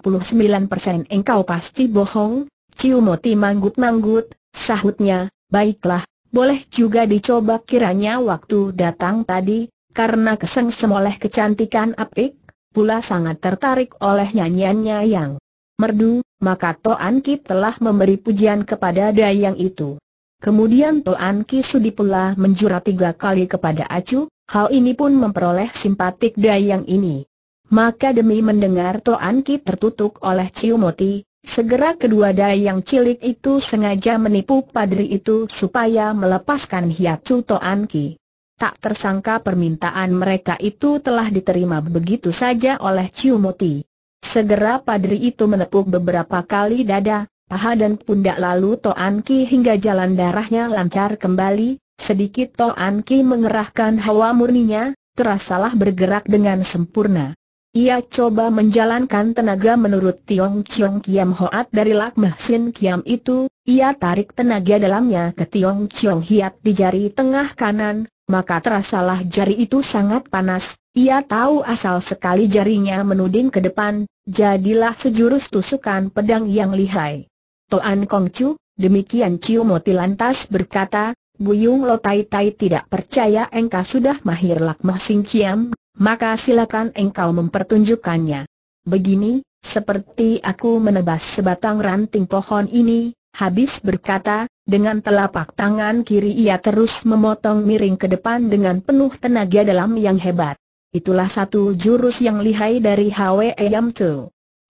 engkau pasti bohong, Ciumoti manggut-manggut, sahutnya, Baiklah, boleh juga dicoba kiranya waktu datang tadi, karena kesengsem oleh kecantikan apik, pula sangat tertarik oleh nyanyiannya yang merdu, maka Toan Ki telah memberi pujian kepada dayang itu. Kemudian Toan Ki Sudi pula menjura tiga kali kepada Acu, hal ini pun memperoleh simpatik dayang ini. Maka demi mendengar Toan Ki tertutup oleh Ciumoti, Segera kedua dayang cilik itu sengaja menipu padri itu supaya melepaskan hiat cuto anki. Tak tersangka permintaan mereka itu telah diterima begitu saja oleh Ciumoti. Segera padri itu menepuk beberapa kali dada, paha dan pundak lalu Toan Ki hingga jalan darahnya lancar kembali, sedikit Toan Ki mengerahkan hawa murninya, terasalah bergerak dengan sempurna. Ia coba menjalankan tenaga menurut Tiong Chiong Kiam Hoat dari Lak Mah Sin Kiam itu, ia tarik tenaga dalamnya ke Tiong Chiong Hiat di jari tengah kanan, maka terasalah jari itu sangat panas, ia tahu asal sekali jarinya menuding ke depan, jadilah sejurus tusukan pedang yang lihai. Toan Kong Chu, demikian Chiu Moti lantas berkata, Buyung Lo Tai Tai tidak percaya engkau sudah mahir Lak Mah Sin Kiam, maka silakan engkau mempertunjukkannya. Begini, seperti aku menebas sebatang ranting pohon ini, habis berkata, dengan telapak tangan kiri ia terus memotong miring ke depan dengan penuh tenaga dalam yang hebat. Itulah satu jurus yang lihai dari Hwe Yam Tu.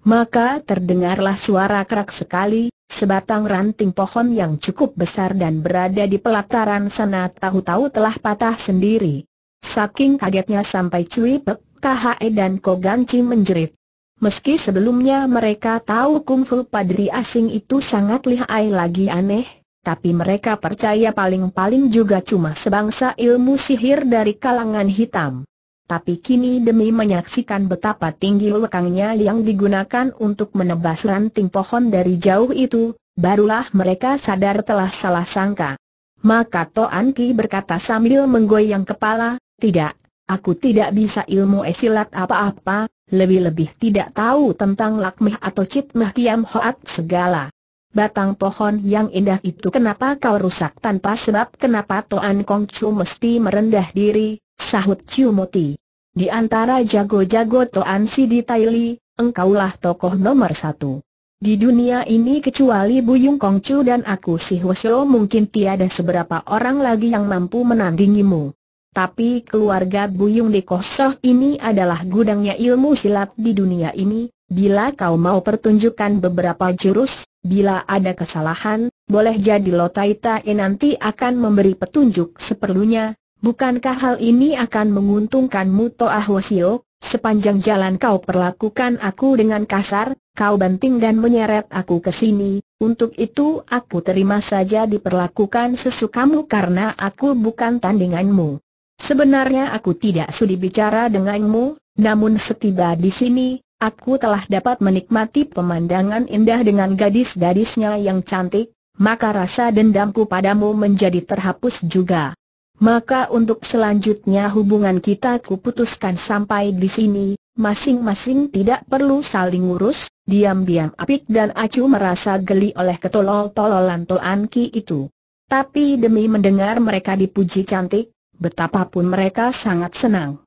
Maka terdengarlah suara kerak sekali, sebatang ranting pohon yang cukup besar dan berada di pelataran sana tahu-tahu telah patah sendiri. Saking kagetnya sampai Cui Pek, KHE dan Koganci menjerit. Meski sebelumnya mereka tahu kungfu padri asing itu sangat lihai lagi aneh, tapi mereka percaya paling-paling juga cuma sebangsa ilmu sihir dari kalangan hitam. Tapi kini demi menyaksikan betapa tinggi lekangnya yang digunakan untuk menebas ranting pohon dari jauh itu, barulah mereka sadar telah salah sangka. Maka Toan Ki berkata sambil menggoyang kepala, tidak, aku tidak bisa ilmu esilat apa-apa, lebih-lebih tidak tahu tentang lakmih atau citmah kiam hoat segala. Batang pohon yang indah itu kenapa kau rusak tanpa sebab kenapa Toan Kong Chu mesti merendah diri, sahut Chiu Moti. Di antara jago-jago Toan Sidi Taili, engkaulah tokoh nomor satu. Di dunia ini kecuali Buyung Kong Chu dan aku si Shou, mungkin tiada seberapa orang lagi yang mampu menandingimu. Tapi keluarga Buyung di Kosoh ini adalah gudangnya ilmu silat di dunia ini, bila kau mau pertunjukkan beberapa jurus, bila ada kesalahan, boleh jadi Taita enanti nanti akan memberi petunjuk seperlunya, bukankah hal ini akan menguntungkanmu Toa Hwasio? Sepanjang jalan kau perlakukan aku dengan kasar, kau banting dan menyeret aku ke sini, untuk itu aku terima saja diperlakukan sesukamu karena aku bukan tandinganmu. Sebenarnya aku tidak sudi bicara denganmu, namun setiba di sini, aku telah dapat menikmati pemandangan indah dengan gadis-gadisnya yang cantik, maka rasa dendamku padamu menjadi terhapus juga. Maka untuk selanjutnya hubungan kita kuputuskan sampai di sini, masing-masing tidak perlu saling ngurus, diam-diam Apik dan Acu merasa geli oleh ketolol-tololan Toan Ki itu. Tapi demi mendengar mereka dipuji cantik, betapapun mereka sangat senang.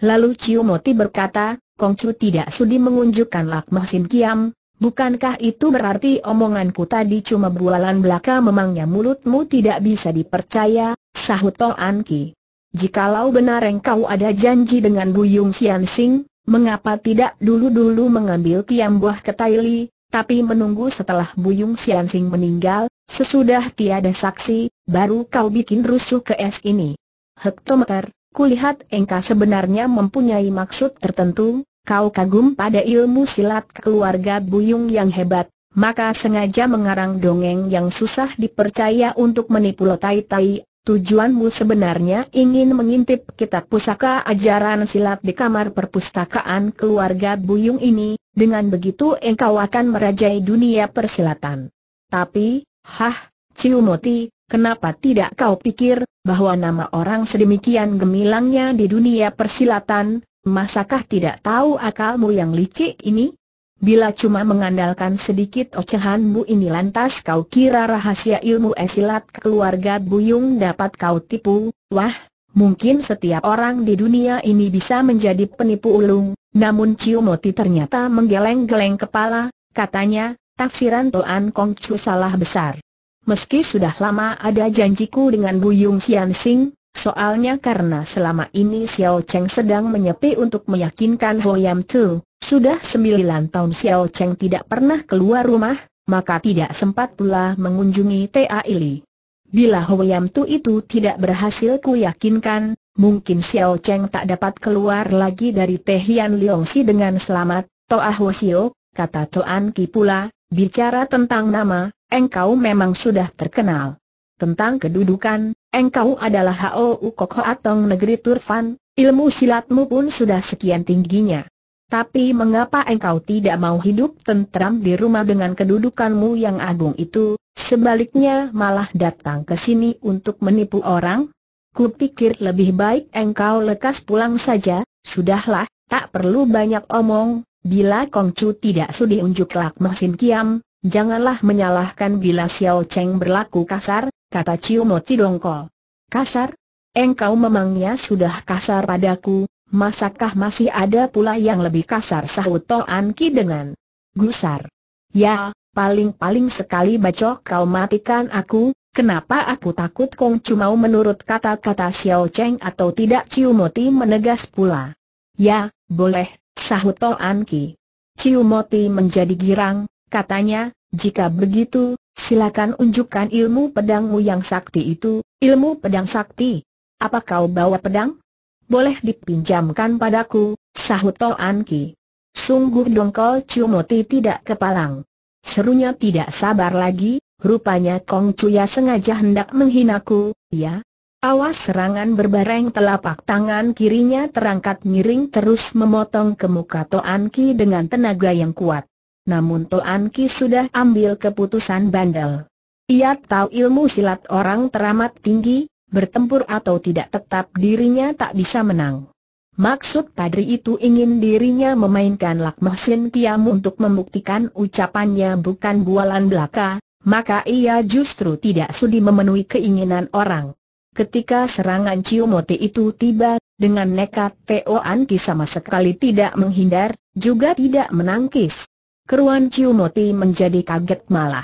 Lalu Ciu Moti berkata, Kongcu tidak sudi mengunjukkan lakmah Sin Kiam, bukankah itu berarti omonganku tadi cuma bualan belaka memangnya mulutmu tidak bisa dipercaya, sahut An Ki. Jikalau benar engkau ada janji dengan Buyung Sian Sing, mengapa tidak dulu-dulu mengambil kiam buah li, tapi menunggu setelah Buyung Sian Sing meninggal, sesudah tiada saksi, baru kau bikin rusuh ke es ini. Hektometer, kulihat engkau sebenarnya mempunyai maksud tertentu, kau kagum pada ilmu silat keluarga Buyung yang hebat, maka sengaja mengarang dongeng yang susah dipercaya untuk menipu lotai tai. Tujuanmu sebenarnya ingin mengintip kitab pusaka ajaran silat di kamar perpustakaan keluarga Buyung ini, dengan begitu engkau akan merajai dunia persilatan. Tapi, hah, Ciumoti, Kenapa tidak kau pikir, bahwa nama orang sedemikian gemilangnya di dunia persilatan, masakah tidak tahu akalmu yang licik ini? Bila cuma mengandalkan sedikit ocehanmu ini lantas kau kira rahasia ilmu esilat keluarga Buyung dapat kau tipu, wah, mungkin setiap orang di dunia ini bisa menjadi penipu ulung, namun Ciumoti ternyata menggeleng-geleng kepala, katanya, tafsiran Toan Kongcu salah besar meski sudah lama ada janjiku dengan Buyung Sian Sing, soalnya karena selama ini Xiao Cheng sedang menyepi untuk meyakinkan Ho Yam Tu, sudah sembilan tahun Xiao Cheng tidak pernah keluar rumah, maka tidak sempat pula mengunjungi T.A. Ili. Bila Ho Yam Tu itu tidak berhasil ku yakinkan, mungkin Xiao Cheng tak dapat keluar lagi dari Tehian Hian dengan selamat, Toa Ho Sio, kata Toan Ki pula, bicara tentang nama, engkau memang sudah terkenal. Tentang kedudukan, engkau adalah Hao Ukok Hoatong negeri Turfan, ilmu silatmu pun sudah sekian tingginya. Tapi mengapa engkau tidak mau hidup tentram di rumah dengan kedudukanmu yang agung itu, sebaliknya malah datang ke sini untuk menipu orang? Kupikir lebih baik engkau lekas pulang saja, sudahlah, tak perlu banyak omong, bila Kongcu tidak sudi unjuk lak Sin Kiam, Janganlah menyalahkan bila Xiao Cheng berlaku kasar, kata Ciu Moti dongkol. Kasar? Engkau memangnya sudah kasar padaku, masakah masih ada pula yang lebih kasar sahut An Ki dengan gusar. Ya, paling-paling sekali bacok kau matikan aku, kenapa aku takut Kong cuma menurut kata-kata Xiao Cheng atau tidak Ciu Moti menegas pula. Ya, boleh, sahut An Ki. Ciu Moti menjadi girang, Katanya, jika begitu, silakan unjukkan ilmu pedangmu yang sakti itu, ilmu pedang sakti. Apa kau bawa pedang? Boleh dipinjamkan padaku, sahut Toan Ki. Sungguh dongkol Cumoti tidak kepalang. Serunya tidak sabar lagi, rupanya Kong Cuya sengaja hendak menghinaku, ya. Awas serangan berbareng telapak tangan kirinya terangkat miring terus memotong ke muka Toan Ki dengan tenaga yang kuat namun Toan Ki sudah ambil keputusan bandel. Ia tahu ilmu silat orang teramat tinggi, bertempur atau tidak tetap dirinya tak bisa menang. Maksud padri itu ingin dirinya memainkan Lakmohsin Kiam untuk membuktikan ucapannya bukan bualan belaka, maka ia justru tidak sudi memenuhi keinginan orang. Ketika serangan Ciumote itu tiba, dengan nekat Teo Anki sama sekali tidak menghindar, juga tidak menangkis. Keruan Ciumoti menjadi kaget malah.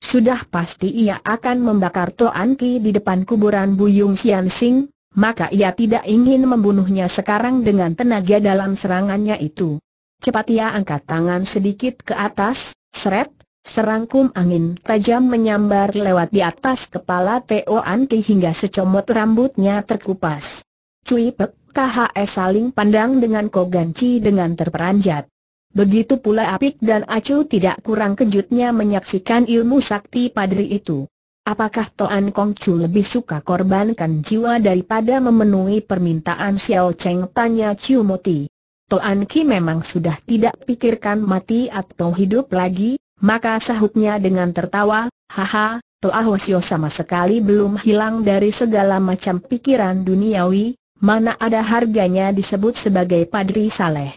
Sudah pasti ia akan membakar Toan Ki di depan kuburan Buyung Sian Sing, maka ia tidak ingin membunuhnya sekarang dengan tenaga dalam serangannya itu. Cepat ia angkat tangan sedikit ke atas, seret, serangkum angin tajam menyambar lewat di atas kepala Toan Ki hingga secomot rambutnya terkupas. Cui Pek KHS saling pandang dengan Koganci dengan terperanjat. Begitu pula Apik dan Acu tidak kurang kejutnya menyaksikan ilmu sakti padri itu. Apakah Toan Chu lebih suka korbankan jiwa daripada memenuhi permintaan Xiao Cheng tanya Ciu Moti. Toan Ki memang sudah tidak pikirkan mati atau hidup lagi, maka sahutnya dengan tertawa, haha, Toa Hosio sama sekali belum hilang dari segala macam pikiran duniawi, mana ada harganya disebut sebagai padri saleh.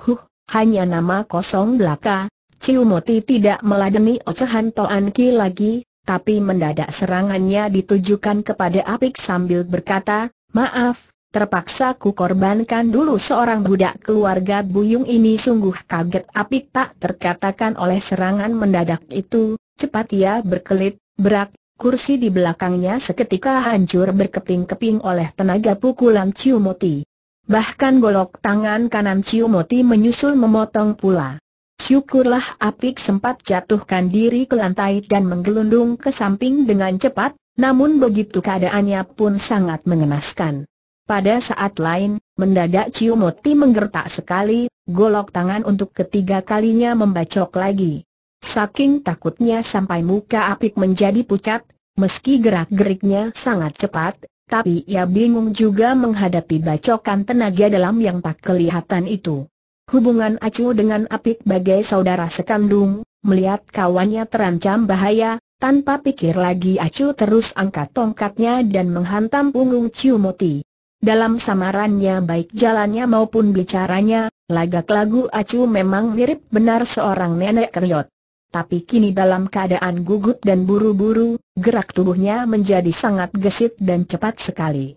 Huh, hanya nama kosong belaka, Ciu Moti tidak meladeni ocehan Toan Ki lagi, tapi mendadak serangannya ditujukan kepada Apik sambil berkata, maaf, terpaksa ku korbankan dulu seorang budak keluarga Buyung ini sungguh kaget Apik tak terkatakan oleh serangan mendadak itu, cepat ia berkelit, berak, kursi di belakangnya seketika hancur berkeping-keping oleh tenaga pukulan Ciu Moti. Bahkan golok tangan kanan Ciu menyusul memotong pula. Syukurlah Apik sempat jatuhkan diri ke lantai dan menggelundung ke samping dengan cepat, namun begitu keadaannya pun sangat mengenaskan. Pada saat lain, mendadak Ciu Moti menggertak sekali, golok tangan untuk ketiga kalinya membacok lagi. Saking takutnya sampai muka Apik menjadi pucat, meski gerak-geriknya sangat cepat, tapi ia bingung juga menghadapi bacokan tenaga dalam yang tak kelihatan itu. Hubungan Acu dengan Apik bagai saudara sekandung, melihat kawannya terancam bahaya, tanpa pikir lagi Acu terus angkat tongkatnya dan menghantam punggung Ciumoti. Dalam samarannya baik jalannya maupun bicaranya, lagak lagu Acu memang mirip benar seorang nenek keriot tapi kini dalam keadaan gugup dan buru-buru, gerak tubuhnya menjadi sangat gesit dan cepat sekali.